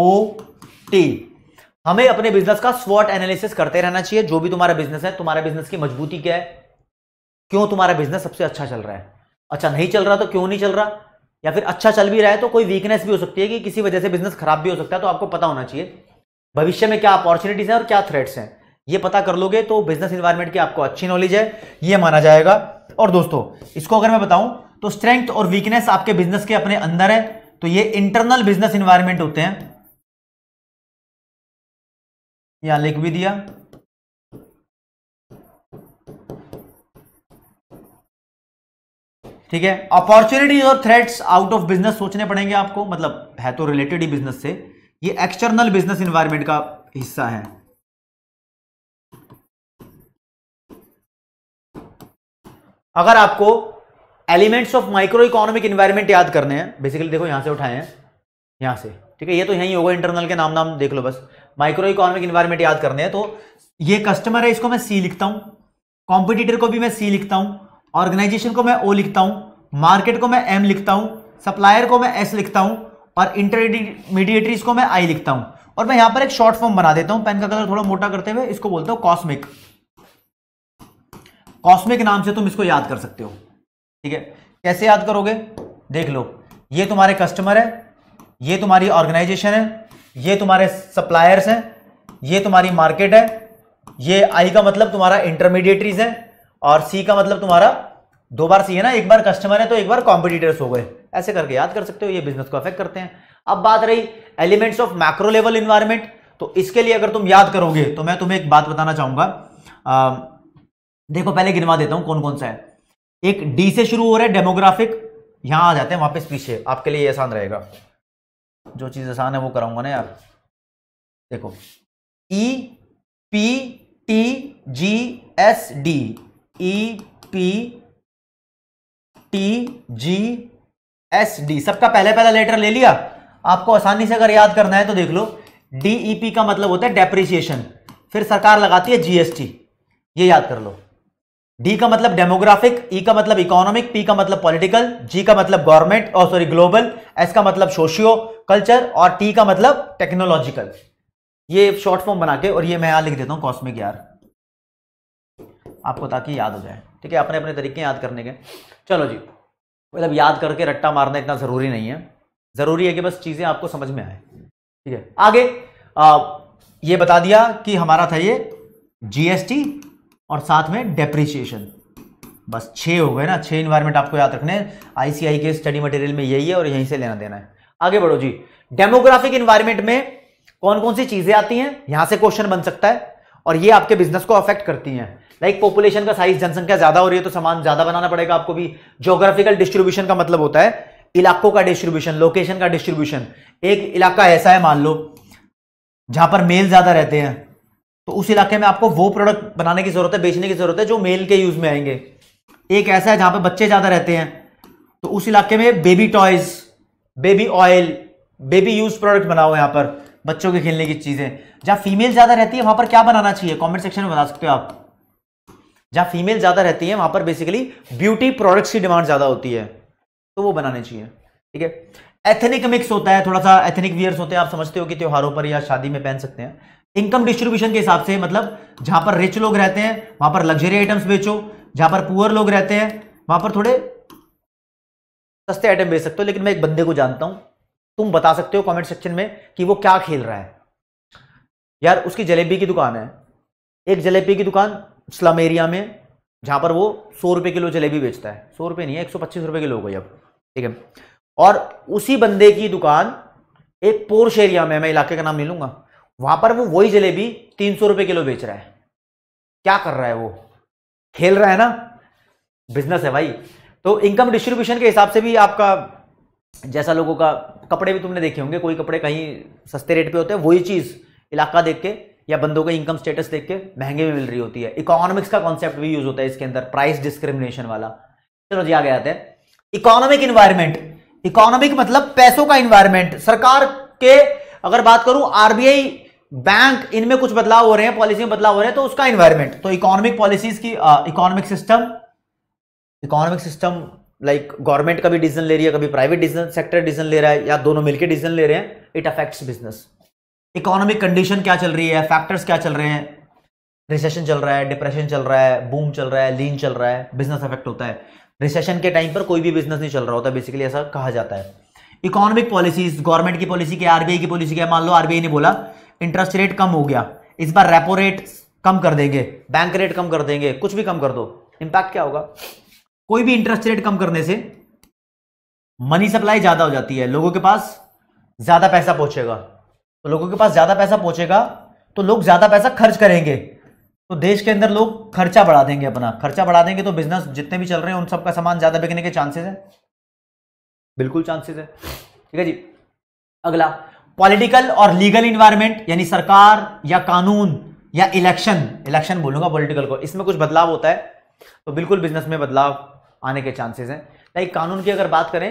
O T हमें अपने बिजनेस का स्वॉट एनालिसिस करते रहना चाहिए जो भी तुम्हारा बिजनेस है तुम्हारे बिजनेस की मजबूती क्या है क्यों तुम्हारा बिजनेस सबसे अच्छा चल रहा है अच्छा नहीं चल रहा तो क्यों नहीं चल रहा या फिर अच्छा चल भी रहा है तो कोई वीकनेस भी हो सकती है कि किसी वजह से बिजनेस खराब भी हो सकता है तो आपको पता होना चाहिए भविष्य में क्या अपॉर्चुनिटीज हैं और क्या थ्रेट्स हैं ये पता कर लोगे तो बिजनेस इन्वायरमेंट की आपको अच्छी नॉलेज है ये माना जाएगा और दोस्तों इसको अगर मैं बताऊं तो स्ट्रेंथ और वीकनेस आपके बिजनेस के अपने अंदर है तो ये इंटरनल बिजनेस इन्वायरमेंट होते हैं यहां लिख भी दिया ठीक है अपॉर्चुनिटीज और थ्रेट्स आउट ऑफ बिजनेस सोचने पड़ेंगे आपको मतलब है तो रिलेटेड ही बिजनेस से ये एक्सटर्नल बिजनेस इन्वायरमेंट का हिस्सा है अगर आपको elements of micro economic environment याद करने हैं बेसिकली देखो यहां से उठाए हैं यहां से ठीक है ये तो यही होगा इंटरनल के नाम नाम देख लो बस माइक्रो इकोनॉमिक इन्वायरमेंट याद करने हैं तो ये कस्टमर है इसको मैं सी लिखता हूं कॉम्पिटिटर को भी मैं सी लिखता हूं ऑर्गेनाइजेशन को मैं ओ लिखता हूं मार्केट को मैं एम लिखता हूं सप्लायर को मैं एस लिखता हूं और इंटरमीडिएटरीज को मैं आई लिखता हूं और मैं यहां पर एक शॉर्ट फॉर्म बना देता हूं पेन का कलर थोड़ा मोटा करते हुए इसको बोलते हो कॉस्मिक कॉस्मिक नाम से तुम इसको याद कर सकते हो ठीक है कैसे याद करोगे देख लो ये तुम्हारे कस्टमर है ये तुम्हारी ऑर्गेनाइजेशन है ये तुम्हारे सप्लायर्स हैं ये तुम्हारी मार्केट है ये आई का मतलब तुम्हारा इंटरमीडिएटरीज है और सी का मतलब तुम्हारा दो बार सी है ना एक बार कस्टमर है तो एक बार कॉम्पिटिटर्स हो गए ऐसे करके याद कर सकते हो ये बिजनेस को अफेक्ट करते हैं अब बात रही elements of macro level environment तो इसके लिए अगर तुम याद करोगे तो मैं तुम्हें एक बात बताना चाहूंगा देखो पहले गिनवा देता हूं कौन कौन सा है एक डी से शुरू हो रहा है डेमोग्राफिक यहां आ जाते हैं वापस पीछे आपके लिए आसान रहेगा जो चीज आसान है वो कराऊंगा ना यार देखो E P T G S D E P T G S D सबका पहले पहला लेटर ले लिया आपको आसानी से अगर याद करना है तो देख लो डीईपी e का मतलब होता है डेप्रिसिएशन फिर सरकार लगाती है जीएसटी ये याद कर लो डी का मतलब डेमोग्राफिक ई e का मतलब इकोनॉमिक पी का मतलब पॉलिटिकल जी का मतलब गवर्नमेंट और सॉरी ग्लोबल एस का मतलब सोशियो कल्चर और टी का मतलब टेक्नोलॉजिकल ये शॉर्ट फॉर्म बना के और ये मैं यहां लिख देता हूं कॉस्मिक यार आपको ताकि याद हो जाए ठीक है अपने अपने तरीके याद करने के चलो जी मतलब याद करके रट्टा मारना इतना ज़रूरी नहीं है ज़रूरी है कि बस चीज़ें आपको समझ में आए ठीक है आगे आ, ये बता दिया कि हमारा था ये जीएसटी और साथ में डेप्रीशिएशन बस छः हो गए ना छः इन्वायरमेंट आपको याद रखने हैं आईसीआई के स्टडी मटेरियल में यही है और यहीं से लेना देना है आगे बढ़ो जी डेमोग्राफिक इन्वायरमेंट में कौन कौन सी चीज़ें आती हैं यहां से क्वेश्चन बन सकता है और ये आपके बिजनेस को अफेक्ट करती हैं लाइक पॉपुलेशन का साइज जनसंख्या ज्यादा हो रही है तो सामान ज्यादा बनाना पड़ेगा आपको भी जोग्राफिकल डिस्ट्रीब्यूशन का मतलब होता है इलाकों का डिस्ट्रीब्यूशन लोकेशन का डिस्ट्रीब्यूशन एक इलाका ऐसा है मान लो जहां पर मेल ज्यादा रहते हैं तो उस इलाके में आपको वो प्रोडक्ट बनाने की जरूरत है बेचने की जरूरत है जो मेल के यूज में आएंगे एक ऐसा है जहां पर बच्चे ज्यादा रहते हैं तो उस इलाके में baby toys baby oil baby use product बनाओ यहां पर बच्चों के खेलने की चीजें जहां फीमेल ज्यादा रहती है वहां पर क्या बनाना चाहिए कमेंट सेक्शन में बता सकते हो आप जहां फीमेल ज़्यादा रहती है वहां पर बेसिकली ब्यूटी प्रोडक्ट्स की डिमांड ज़्यादा होती है तो वो बनाने चाहिए ठीक है एथनिक मिक्स होता है थोड़ा सा एथनिक वियर्स होते हैं आप समझते हो कि त्योहारों पर या शादी में पहन सकते हैं इनकम डिस्ट्रीब्यूशन के हिसाब से मतलब जहां पर रिच लोग रहते हैं वहां पर लग्जरी आइटम्स बेचो जहां पर पुअर लोग रहते हैं वहां पर थोड़े सस्ते आइटम बेच सकते हो लेकिन मैं एक बंदे को जानता हूं तुम बता सकते हो कमेंट सेक्शन में कि वो क्या खेल रहा है यार उसकी जलेबी की दुकान है एक जलेबी की दुकान स्लम एरिया में जहाँ पर वो सौ रुपये किलो जलेबी बेचता है सौ रुपये नहीं है एक सौ पच्चीस रुपये किलो हो गई अब ठीक है और उसी बंदे की दुकान एक पोर्श एरिया में मैं इलाके का नाम नहीं लूँगा वहाँ पर वो वही जलेबी तीन सौ रुपये किलो बेच रहा है क्या कर रहा है वो खेल रहा है ना बिजनेस है भाई तो इनकम डिस्ट्रीब्यूशन के हिसाब से भी आपका जैसा लोगों का कपड़े भी तुमने देखे होंगे कोई कपड़े कहीं सस्ते रेट पे होते हैं वही चीज़ इलाका देख के या बंदों का इनकम स्टेटस देख के महंगे में मिल रही होती है इकोनॉमिक्स का कॉन्सेप्ट भी यूज होता है इसके अंदर प्राइस डिस्क्रिमिनेशन वाला चलो जी आगे आते हैं इकोनॉमिक इन्वायरमेंट इकोनॉमिक मतलब पैसों का इन्वायरमेंट सरकार के अगर बात करूं आरबीआई बैंक इनमें कुछ बदलाव हो रहे हैं पॉलिसी में बदलाव हो रहे हैं तो उसका इन्वायरमेंट तो इकोनॉमिक पॉलिसीज की economic system economic system like government का भी डिसीजन ले रही है कभी प्राइवेट डिसीजन सेक्टर डिसीजन ले रहा है या दोनों मिलकर डिसीजन ले रहे हैं it affects business economic condition क्या चल रही है फैक्टर्स क्या चल रहे हैं रिसेशन चल रहा है डिप्रेशन चल रहा है बूम चल रहा है लीन चल रहा है बिजनेस इफेक्ट होता है रिसेशन के टाइम पर कोई भी बिजनेस नहीं चल रहा होता बेसिकली ऐसा कहा जाता है इकोनॉमिक पॉलिसीज गवर्नमेंट की पॉलिसी क्या आरबीआई की पॉलिसी क्या मान लो आरबीआई ने बोला इंटरेस्ट रेट कम हो गया इस बार रेपो रेट कम कर देंगे बैंक रेट कम कर देंगे कुछ भी कम कर दो इंपैक्ट क्या होगा कोई भी इंटरेस्ट रेट कम करने से मनी सप्लाई ज्यादा हो जाती है लोगों के पास ज्यादा पैसा पहुंचेगा तो लोगों के पास ज़्यादा पैसा पहुंचेगा तो लोग ज़्यादा पैसा खर्च करेंगे तो देश के अंदर लोग खर्चा बढ़ा देंगे अपना खर्चा बढ़ा देंगे तो बिजनेस जितने भी चल रहे हैं उन सबका सामान ज़्यादा बिकने के चांसेस है बिल्कुल चांसेस है ठीक है जी अगला पॉलिटिकल और लीगल इन्वायरमेंट यानी सरकार या कानून या इलेक्शन इलेक्शन बोलूंगा पॉलिटिकल को इसमें कुछ बदलाव होता है तो बिल्कुल बिजनेस में बदलाव आने के चांसेस हैं लाइक कानून की अगर बात करें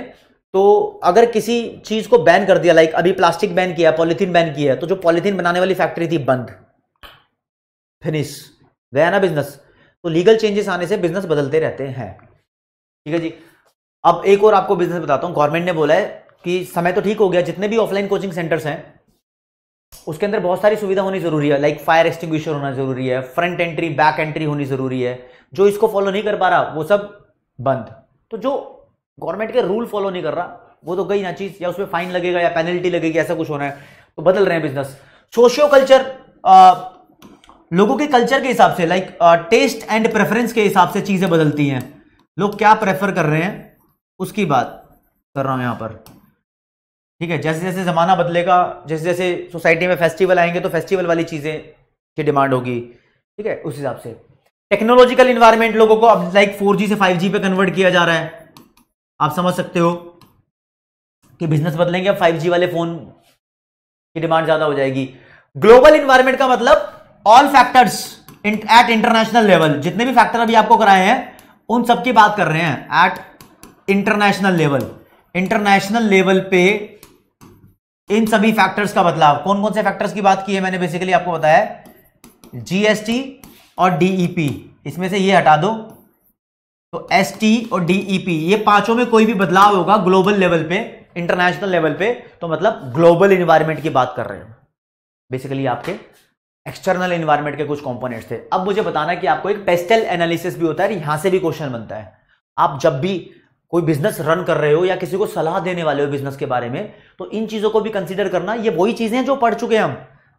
तो अगर किसी चीज़ को बैन कर दिया लाइक अभी प्लास्टिक बैन किया पॉलिथीन बैन किया तो जो पॉलिथीन बनाने वाली फैक्ट्री थी बंद फिनिश गया ना बिजनेस तो लीगल चेंजेस आने से बिजनेस बदलते रहते हैं ठीक है जी अब एक और आपको बिजनेस बताता हूं गवर्नमेंट ने बोला है कि समय तो ठीक हो गया जितने भी ऑफलाइन कोचिंग सेंटर्स हैं उसके अंदर बहुत सारी सुविधा होनी जरूरी है लाइक फायर एक्सटिंग होना जरूरी है फ्रंट एंट्री बैक एंट्री होनी जरूरी है जो इसको फॉलो नहीं कर पा रहा वो सब बंद तो जो गवर्नमेंट के रूल फॉलो नहीं कर रहा वो तो गई ना चीज या उसमें फाइन लगेगा या पेनल्टी लगेगी ऐसा कुछ होना है तो बदल रहे हैं बिजनेस सोशियो कल्चर लोगों के कल्चर के हिसाब से लाइक टेस्ट एंड प्रेफरेंस के हिसाब से चीजें बदलती हैं लोग क्या प्रेफर कर रहे हैं उसकी बात कर रहा हूं यहां पर ठीक है जैसे जैसे जमाना बदलेगा जैसे जैसे सोसाइटी में फेस्टिवल आएंगे तो फेस्टिवल वाली चीजें की डिमांड होगी ठीक है उस हिसाब से टेक्नोलॉजिकल इन्वायरमेंट लोगों को अब लाइक फोर से फाइव पे कन्वर्ट किया जा रहा है आप समझ सकते हो कि बिजनेस बदलेंगे फाइव जी वाले फोन की डिमांड ज्यादा हो जाएगी ग्लोबल इन्वायरमेंट का मतलब all factors at international level जितने भी फैक्टर अभी आपको कराए हैं उन सब की बात कर रहे हैं at international level international level पे इन सभी फैक्टर्स का बदलाव कौन कौन से फैक्टर्स की बात की है मैंने बेसिकली आपको बताया जीएसटी और डीईपी e इसमें से ये हटा दो तो एस टी और डीईपी e ये पांचों में कोई भी बदलाव होगा ग्लोबल लेवल पे इंटरनेशनल लेवल पे तो मतलब ग्लोबल इन्वायरमेंट की बात कर रहे हो बेसिकली आपके एक्सटर्नल इन्वायरमेंट के कुछ कंपोनेंट्स थे अब मुझे बताना कि आपको एक पेस्टल एनालिसिस भी होता है यहां से भी क्वेश्चन बनता है आप जब भी कोई बिजनेस रन कर रहे हो या किसी को सलाह देने वाले हो बिजनेस के बारे में तो इन चीजों को भी कंसिडर करना ये वही चीजें हैं जो पढ़ चुके हैं हम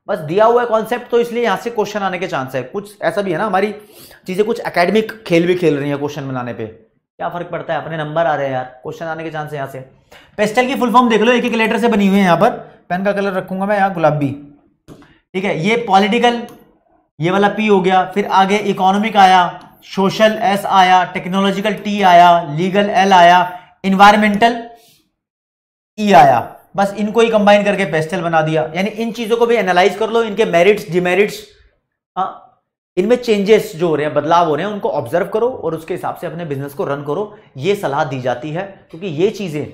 बस दिया हुआ है कॉन्सेप्ट तो इसलिए यहाँ से क्वेश्चन आने के चांस है कुछ ऐसा भी है ना हमारी चीज़ें कुछ अकेडमिक खेल भी खेल रही है क्वेश्चन बनाने पे क्या फर्क पड़ता है अपने नंबर आ रहे हैं यार क्वेश्चन आने के चांस है यहाँ से पेस्टल की फुल फॉर्म देख लो एक एक लेटर से बनी हुई है यहाँ पर पेन का कलर रखूंगा मैं यहाँ गुलाबी ठीक है ये पॉलिटिकल ये वाला पी हो गया फिर आगे इकोनॉमिक आया सोशल एस आया टेक्नोलॉजिकल टी आया लीगल एल आया इन्वायरमेंटल ई e आया बस इनको ही कंबाइन करके पेस्टल बना दिया यानी इन चीज़ों को भी एनालाइज कर लो इनके मेरिट्स डिमेरिट्स हाँ, इनमें चेंजेस जो हो रहे हैं बदलाव हो रहे हैं उनको ऑब्जर्व करो और उसके हिसाब से अपने बिजनेस को रन करो ये सलाह दी जाती है क्योंकि ये चीज़ें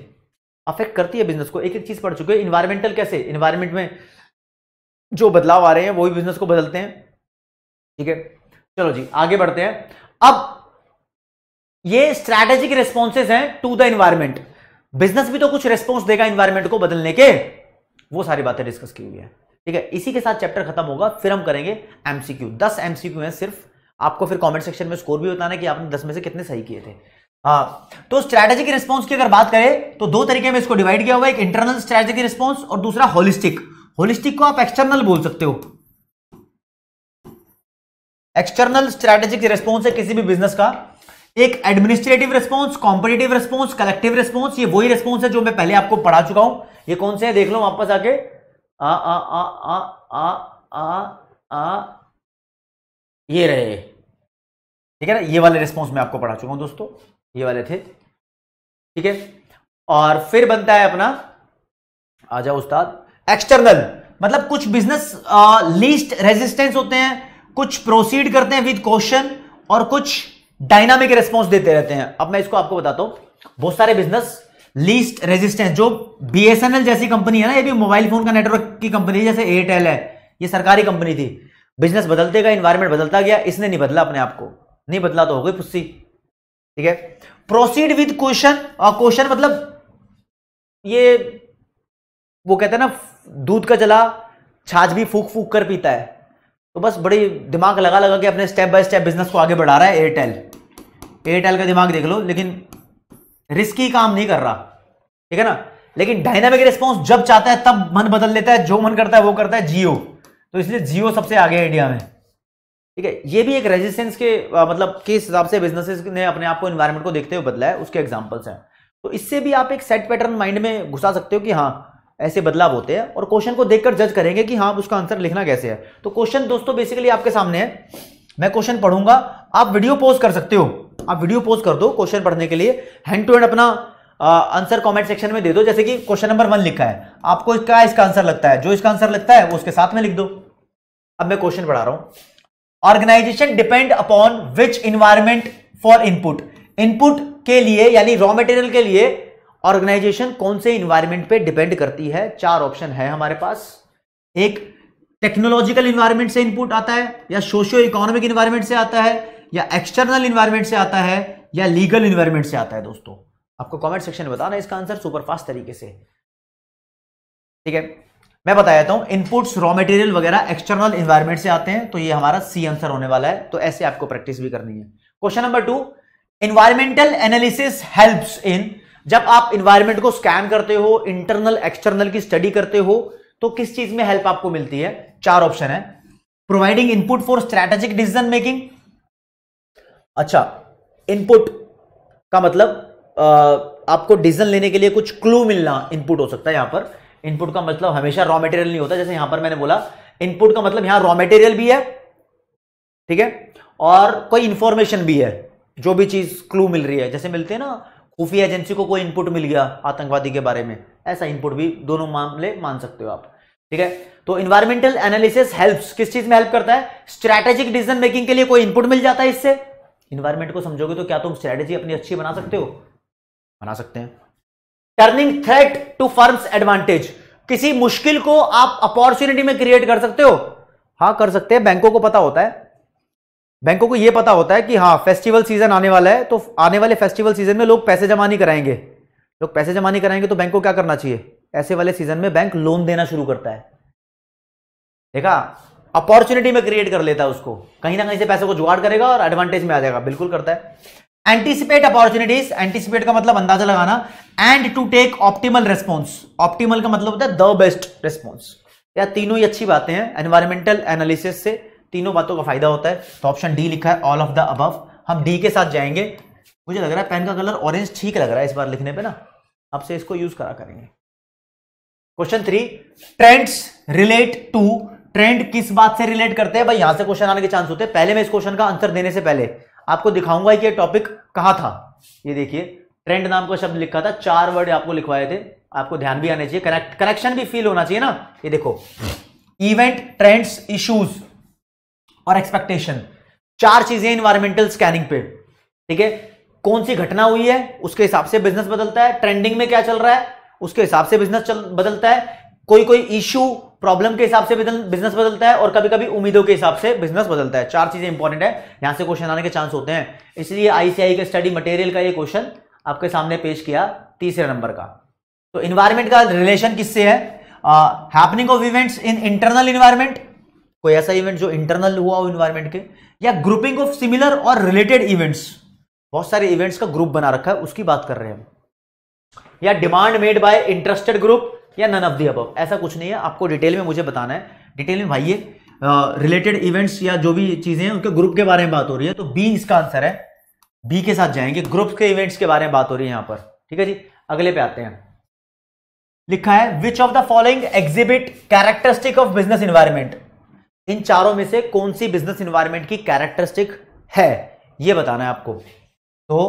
अफेक्ट करती है बिजनेस को एक एक चीज़ पढ़ चुके हैं इन्वायरमेंटल कैसे इन्वायरमेंट में जो बदलाव आ रहे हैं वो भी बिजनेस को बदलते हैं ठीक है चलो जी आगे बढ़ते हैं अब ये स्ट्रैटेजिक रिस्पॉन्सेज हैं टू द इन्वायरमेंट बिजनेस भी तो कुछ रेस्पॉन्स देगा इन्वायरमेंट को बदलने के वो सारी बातें डिस्कस की हुई है ठीक है इसी के साथ चैप्टर खत्म होगा फिर हम करेंगे एमसीक्यू दस एमसीक्यू है सिर्फ आपको फिर कमेंट सेक्शन में स्कोर भी बताना कि आपने दस में से कितने सही किए थे हाँ तो स्ट्रेटेजिक रिस्पॉन्स की अगर बात करें तो दो तरीके में इसको डिवाइड किया हुआ एक इंटरनल स्ट्रैटेजिक रिस्पॉन्स और दूसरा होलिस्टिक होलिस्टिक को आप एक्सटर्नल बोल सकते हो एक्सटर्नल स्ट्रैटेजिक रिस्पॉन्स है किसी भी बिजनेस का एक administrative response competitive response collective response ये वही रिस्पॉन्स है जो मैं पहले आपको पढ़ा चुका हूं ये कौन से है देख लो वापस आके आ आ आ आ आ आ आ ये रहे ठीक है ना ये वाले रिस्पॉन्स मैं आपको पढ़ा चुका हूं दोस्तों ये वाले थे ठीक है और फिर बनता है अपना आ जाओ उस्ताद एक्सटर्नल मतलब कुछ बिजनेस लीस्ट रेजिस्टेंस होते हैं कुछ प्रोसीड करते हैं विद क्वेश्चन और कुछ डायनामिक रेस्पॉन्स देते रहते हैं अब मैं इसको आपको बताता हूं बहुत सारे बिजनेस लीस्ट रेजिस्टेंस जो बीएसएनएल जैसी कंपनी है ना ये भी मोबाइल फोन का नेटवर्क की कंपनी जैसे एयरटेल है ये सरकारी कंपनी थी बिजनेस बदलते गए इन्वायरमेंट बदलता गया इसने नहीं बदला अपने आप को नहीं बदला तो हो गई पुस्सी ठीक है प्रोसीड विद क्वेश्चन और क्वेश्चन मतलब ये वो कहते हैं ना दूध का जला छाछ भी फूक फूक कर पीता है तो बस बड़ी दिमाग लगा लगा के अपने स्टेप बाय स्टेप बिजनेस को आगे बढ़ा रहा है एयरटेल एयरटेल का दिमाग देख लो लेकिन रिस्की काम नहीं कर रहा ठीक है ना लेकिन डायनामिक रिस्पॉन्स जब चाहता है तब मन बदल लेता है जो मन करता है वो करता है जियो तो इसलिए जियो सबसे आगे है इंडिया में ठीक है ये भी एक रेजिस्टेंस के आ, मतलब किस हिसाब से बिजनेसेस ने अपने आप को इन्वायरमेंट को देखते हुए बदला है उसके एग्जाम्पल्स हैं तो इससे भी आप एक सेट पैटर्न माइंड में घुसा सकते हो कि हाँ ऐसे बदलाव होते हैं और क्वेश्चन को देखकर जज करेंगे कि हाँ उसका आंसर लिखना कैसे है तो क्वेश्चन दोस्तों बेसिकली आपके सामने है मैं क्वेश्चन पढ़ूंगा आप वीडियो पोस्ट कर सकते हो आप वीडियो पोस्ट कर दो क्वेश्चन पढ़ने के लिए हैंड टू हैंड अपना आंसर कमेंट सेक्शन में दे दो जैसे कि क्वेश्चन नंबर वन लिखा है आपको क्या इसका आंसर लगता है जो इसका आंसर लगता है वो उसके साथ में लिख दो अब मैं क्वेश्चन पढ़ा रहा हूं organisation depend upon which environment for input input के लिए यानी रॉ मटेरियल के लिए ऑर्गेनाइजेशन कौन से इन्वायरमेंट पे डिपेंड करती है चार ऑप्शन है हमारे पास एक टेक्नोलॉजिकल इन्वायरमेंट से इनपुट आता है या सोशियो इकोनॉमिक इन्वायरमेंट से आता है या एक्सटर्नल इन्वायरमेंट से आता है या लीगल इन्वायरमेंट से आता है दोस्तों आपको कमेंट सेक्शन में बताना इसका आंसर सुपर फास्ट तरीके से ठीक है मैं बता देता हूं इनपुट्स रॉ मटेरियल वगैरह एक्सटर्नल इन्वायरमेंट से आते हैं तो ये हमारा सी आंसर होने वाला है तो ऐसे आपको प्रैक्टिस भी करनी है question number two environmental analysis help in जब आप इन्वायरमेंट को स्कैन करते हो इंटरनल एक्सटर्नल की स्टडी करते हो तो किस चीज में हेल्प आपको मिलती है चार ऑप्शन है providing input for strategic decision making अच्छा इनपुट का मतलब आ, आपको डिसीजन लेने के लिए कुछ क्लू मिलना इनपुट हो सकता है यहां पर इनपुट का मतलब हमेशा रॉ मटेरियल नहीं होता जैसे यहां पर मैंने बोला इनपुट का मतलब यहां रॉ मटेरियल भी है ठीक है और कोई इंफॉर्मेशन भी है जो भी चीज क्लू मिल रही है जैसे मिलते हैं ना खुफिया एजेंसी को कोई इनपुट मिल गया आतंकवादी के बारे में ऐसा इनपुट भी दोनों मामले मान सकते हो आप ठीक है तो इन्वायरमेंटल एनालिसिस हेल्प्स किस चीज में हेल्प करता है स्ट्रैटेजिक डिसीजन मेकिंग के लिए कोई इनपुट मिल जाता है इससे इन्वायरमेंट को समझोगे तो क्या तुम स्ट्रेटेजी अपनी अच्छी बना सकते हो बना सकते हैं turning threat to firm advantage किसी मुश्किल को आप अपॉर्चुनिटी में क्रिएट कर सकते हो हाँ कर सकते हैं बैंकों को पता होता है बैंकों को यह पता होता है कि हाँ फेस्टिवल सीजन आने वाला है तो आने वाले फेस्टिवल सीजन में लोग पैसे जमा नहीं कराएंगे लोग पैसे जमा नहीं कराएंगे तो बैंक को क्या करना चाहिए ऐसे वाले सीजन में बैंक लोन देना शुरू करता है देखा अपॉर्चुनिटी में क्रिएट कर लेता है उसको कहीं ना कहीं से पैसे को जुगाड़ करेगा और एडवांटेज में आ जाएगा बिल्कुल करता है एंटीसिपेट अपॉर्चुनिटीज एंटीसिपेट का मतलब अंदाजा लगाना and to take optimal response optimal का मतलब होता है द बेस्ट रेस्पॉन्स या तीनों ही अच्छी बातें हैं एनवायरमेंटल एनालिसिस से तीनों बातों का फायदा होता है तो ऑप्शन डी लिखा है ऑल ऑफ द अबव हम डी के साथ जाएंगे मुझे लग रहा है पेन का कलर ऑरेंज ठीक लग रहा है इस बार लिखने पे ना आपसे इसको यूज करा करेंगे question three trends relate to trend किस बात से रिलेट करते हैं भाई यहां से क्वेश्चन आने के चांस होते हैं पहले मैं इस क्वेश्चन का आंसर देने से पहले आपको दिखाऊंगा कि टॉपिक कहां था ये देखिए ट्रेंड नाम का शब्द लिखा था चार वर्ड आपको लिखवाए थे आपको ध्यान भी आने चाहिए कनेक्ट कनेक्शन भी फील होना चाहिए ना ये देखो इवेंट ट्रेंड्स इश्यूज और एक्सपेक्टेशन चार चीजें इन्वायरमेंटल स्कैनिंग पे ठीक है कौन सी घटना हुई है उसके हिसाब से बिजनेस बदलता है ट्रेंडिंग में क्या चल रहा है उसके हिसाब से बिजनेस बदलता है कोई कोई इशू प्रॉब्लम के हिसाब से बिजनेस बदलता है और कभी कभी उम्मीदों के हिसाब से बिजनेस बदलता है चार चीजें इंपॉर्टेंट है यहां से क्वेश्चन आने के चांस होते हैं इसलिए आईसीआई के स्टडी मटेरियल का ये क्वेश्चन आपके सामने पेश किया तीसरे नंबर का तो इन्वायरमेंट का रिलेशन किससे है happening of events in internal environment कोई ऐसा इवेंट जो इंटरनल हुआ हो इन्वायरमेंट के या ग्रुपिंग ऑफ सिमिलर और रिलेटेड इवेंट्स बहुत सारे इवेंट्स का ग्रुप बना रखा है उसकी बात कर रहे हैं हम या demand made by interested group या नन ऑफ दी अबव ऐसा कुछ नहीं है आपको डिटेल में मुझे बताना है डिटेल में भाई ये रिलेटेड इवेंट्स या जो भी चीज़ें हैं उनके ग्रुप के बारे में बात हो रही है तो बी इसका आंसर है बी के साथ जाएंगे ग्रुप के इवेंट्स के बारे में बात हो रही है यहां पर ठीक है जी अगले पे आते हैं लिखा है which of the following exhibit characteristic of business environment इन चारों में से कौन सी बिजनेस इन्वायरमेंट की कैरेक्टरिस्टिक है यह बताना है आपको तो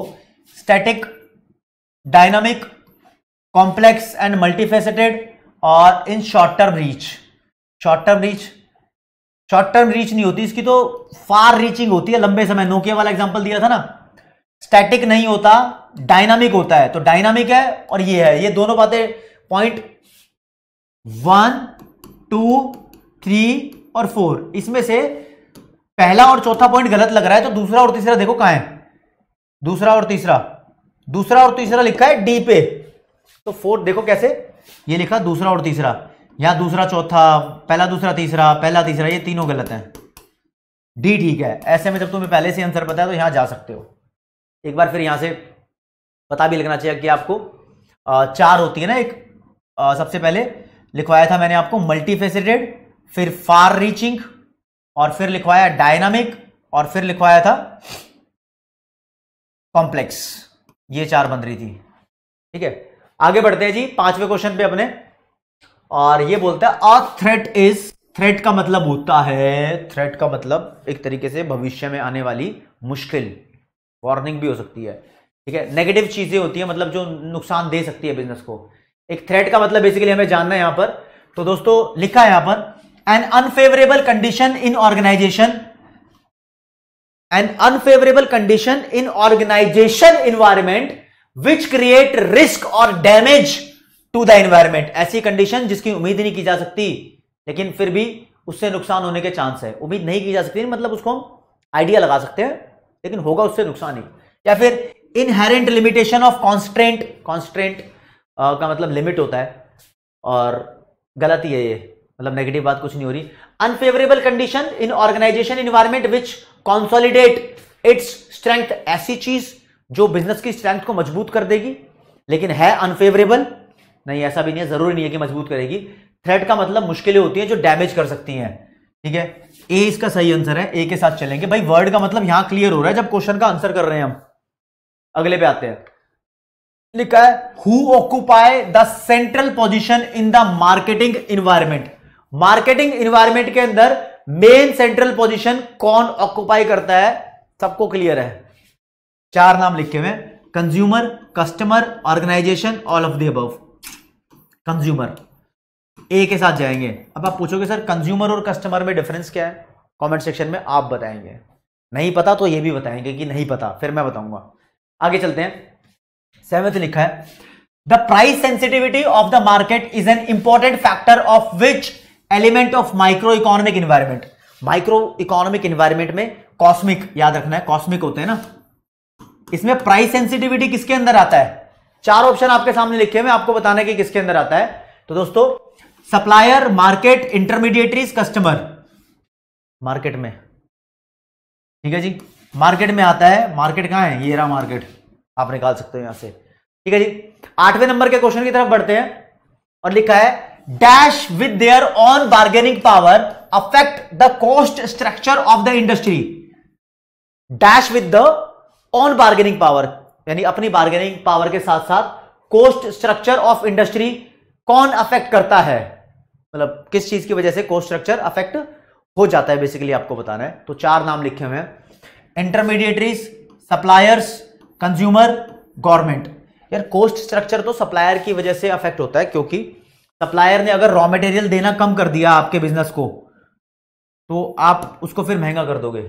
static dynamic complex and multifaceted और इन short term reach short term reach short term reach नहीं होती इसकी तो फार रीचिंग होती है लंबे समय नोकिया वाला एग्जाम्पल दिया था ना स्टैटिक नहीं होता डायनामिक होता है तो डायनामिक है और ये है ये दोनों बातें पॉइंट वन टू थ्री और फोर इसमें से पहला और चौथा पॉइंट गलत लग रहा है तो दूसरा और तीसरा देखो कहा है दूसरा और तीसरा दूसरा और तीसरा लिखा है डी पे तो फोर्थ देखो कैसे ये लिखा दूसरा और तीसरा यहां दूसरा चौथा पहला दूसरा तीसरा पहला तीसरा ये तीनों गलत है डी ठीक है ऐसे में जब तुम्हें पहले से आंसर पता है तो यहां जा सकते हो एक बार फिर यहां से पता भी लगना चाहिए कि आपको चार होती है ना एक सबसे पहले लिखवाया था मैंने आपको मल्टीफेसिटेड फिर फार रीचिंग और फिर लिखवाया डायनामिक और फिर लिखवाया था कॉम्प्लेक्स ये चार बन रही थी ठीक है आगे बढ़ते हैं जी पांचवे क्वेश्चन पे अपने और ये बोलता है अ थ्रेट इज थ्रेट का मतलब होता है थ्रेट का मतलब एक तरीके से भविष्य में आने वाली मुश्किल वार्निंग भी हो सकती है ठीक है नेगेटिव चीजें होती है मतलब जो नुकसान दे सकती है बिजनेस को एक थ्रेट का मतलब बेसिकली हमें जानना है यहां पर तो दोस्तों लिखा है यहां पर an unfavourable condition in organisation an unfavourable condition in organisation environment which create risk और डैमेज टू द एनवायरमेंट ऐसी कंडीशन जिसकी उम्मीद नहीं की जा सकती लेकिन फिर भी उससे नुकसान होने के चांस है उम्मीद नहीं की जा सकती मतलब उसको हम आइडिया लगा सकते हैं लेकिन होगा उससे नुकसान ही या फिर inherent limitation of constraint constraint का मतलब लिमिट होता है और गलत ही है ये मतलब नेगेटिव बात कुछ नहीं हो रही unfavourable condition in organisation environment which consolidate its strength ऐसी चीज जो बिजनेस की स्ट्रेंथ को मजबूत कर देगी लेकिन है अनफेवरेबल नहीं ऐसा भी नहीं है जरूरी नहीं है कि मजबूत करेगी थ्रेट का मतलब मुश्किलें होती हैं जो डैमेज कर सकती हैं ठीक है ए इसका सही आंसर है ए के साथ चलेंगे भाई वर्ड का मतलब यहां क्लियर हो रहा है जब क्वेश्चन का आंसर कर रहे हैं हम अगले पे आते हैं लिखा है who occupy the central position in the marketing environment marketing environment के अंदर मेन सेंट्रल पोजिशन कौन ऑक्यूपाई करता है सबको क्लियर है चार नाम लिखे हुए consumer customer organisation all of the consumer A के साथ जाएंगे अब आप पूछोगे सर कंज्यूमर और कस्टमर में डिफरेंस क्या है कमेंट सेक्शन में आप बताएंगे नहीं पता तो ये भी बताएंगे कि नहीं पता फिर मैं बताऊंगा आगे चलते हैं सेवेंथ लिखा है the price sensitivity of the market is an important factor of which element of micro economic environment micro economic environment में कॉस्मिक याद रखना है कॉस्मिक होते हैं ना इसमें प्राइस सेंसिटिविटी किसके अंदर आता है चार ऑप्शन आपके सामने लिखे हुए आपको बताने की कि किसके अंदर आता है तो दोस्तों supplier market intermediaries customer market में ठीक है जी मार्केट में आता है मार्केट कहां है ये रहा मार्केट आप निकाल सकते हो यहां से ठीक है जी आठवें नंबर के क्वेश्चन की तरफ बढ़ते हैं और लिखा है dash with their own bargaining power affect the cost structure of the industry dash with the own bargaining power यानी अपनी बार्गेनिंग पावर के साथ साथ कोस्ट स्ट्रक्चर ऑफ इंडस्ट्री कौन अफेक्ट करता है मतलब किस चीज की वजह से कोस्ट स्ट्रक्चर अफेक्ट हो जाता है बेसिकली आपको बताना है तो चार नाम लिखे हुए हैं इंटरमीडिएटरीज सप्लायर्स कंज्यूमर गवर्नमेंट यार कोस्ट स्ट्रक्चर तो सप्लायर की वजह से अफेक्ट होता है क्योंकि सप्लायर ने अगर रॉ मटेरियल देना कम कर दिया आपके बिजनेस को तो आप उसको फिर महंगा कर दोगे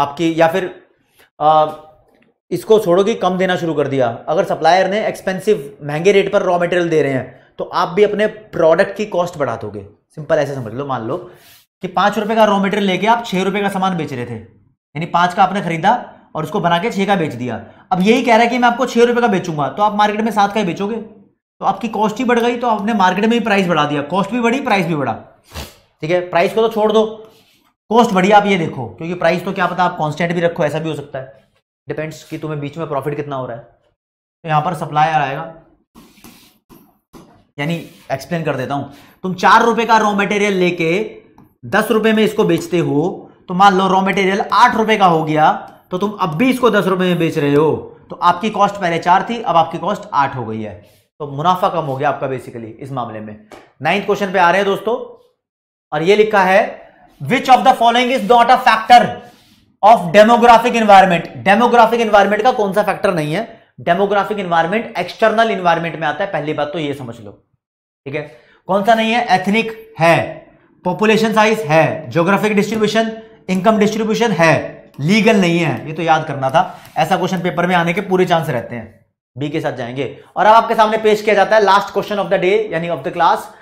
आपकी या फिर आ, इसको छोड़ोगे कम देना शुरू कर दिया अगर सप्लायर ने एक्सपेंसिव महंगे रेट पर रॉ मटेरियल दे रहे हैं तो आप भी अपने प्रोडक्ट की कॉस्ट बढ़ा दोगे सिंपल ऐसे समझ लो मान लो कि पांच रुपए का रॉ मटेरियल लेके आप छह रुपए का सामान बेच रहे थे यानी पांच का आपने खरीदा और उसको बना के छह का बेच दिया अब यही कह रहा है कि मैं आपको छह रुपए का बेचूंगा तो आप मार्केट में सात का ही बेचोगे तो आपकी कॉस्ट ही बढ़ गई तो आपने मार्केट में ही प्राइस बढ़ा दिया कॉस्ट भी बढ़ी प्राइस भी बढ़ा ठीक है प्राइस को तो छोड़ दो कॉस्ट बढ़िया आप ये देखो क्योंकि प्राइस तो क्या पता आप कॉन्स्टेंट भी रखो ऐसा भी हो सकता है डिपेंड्स कि तुम्हें बीच में प्रॉफिट कितना हो रहा है तो यहाँ पर सप्लायर आएगा यानी एक्सप्लेन कर देता हूं तुम चार रुपए का रॉ मटेरियल लेके दस रुपए में इसको बेचते हो तो मान लो रॉ मटेरियल आठ रुपए का हो गया तो तुम अब भी इसको दस रुपए में बेच रहे हो तो आपकी कॉस्ट पहले चार थी अब आपकी कॉस्ट आठ हो गई है तो मुनाफा कम हो गया आपका बेसिकली इस मामले में नाइन्थ क्वेश्चन पे आ रहे हैं दोस्तों और ये लिखा है which of the following is not a factor of demographic environment demographic environment का कौन सा फैक्टर नहीं है डेमोग्राफिक इन्वायरमेंट एक्सटर्नल इन्वायरमेंट में आता है पहली बात तो ये समझ लो ठीक है कौन सा नहीं है एथनिक है पॉपुलेशन साइज है ज्योग्राफिक डिस्ट्रीब्यूशन इनकम डिस्ट्रीब्यूशन है लीगल नहीं है ये तो याद करना था ऐसा क्वेश्चन पेपर में आने के पूरे चांस रहते हैं बी के साथ जाएंगे और अब आपके सामने पेश किया जाता है last question of the day यानी of the class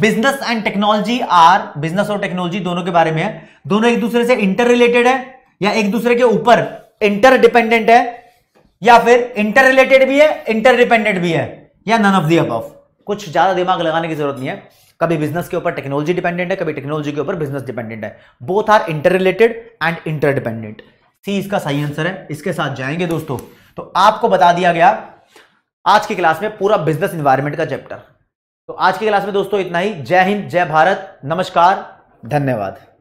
business and technology are business और टेक्नोलॉजी दोनों के बारे में है दोनों एक दूसरे से इंटर रिलेटेड है या एक दूसरे के ऊपर इंटर डिपेंडेंट है या फिर इंटर रिलेटेड भी है इंटर डिपेंडेंट भी है या नन ऑफ दी अब कुछ ज्यादा दिमाग लगाने की जरूरत नहीं है कभी बिजनेस के ऊपर टेक्नोलॉजी डिपेंडेंट है कभी टेक्नोलॉजी के ऊपर बिजनेस डिपेंडेंट है both are interrelated and interdependent C इसका सही आंसर है इसके साथ जाएंगे दोस्तों तो आपको बता दिया गया आज की क्लास में पूरा बिजनेस इन्वायरमेंट का चैप्टर तो आज की क्लास में दोस्तों इतना ही जय हिंद जय भारत नमस्कार धन्यवाद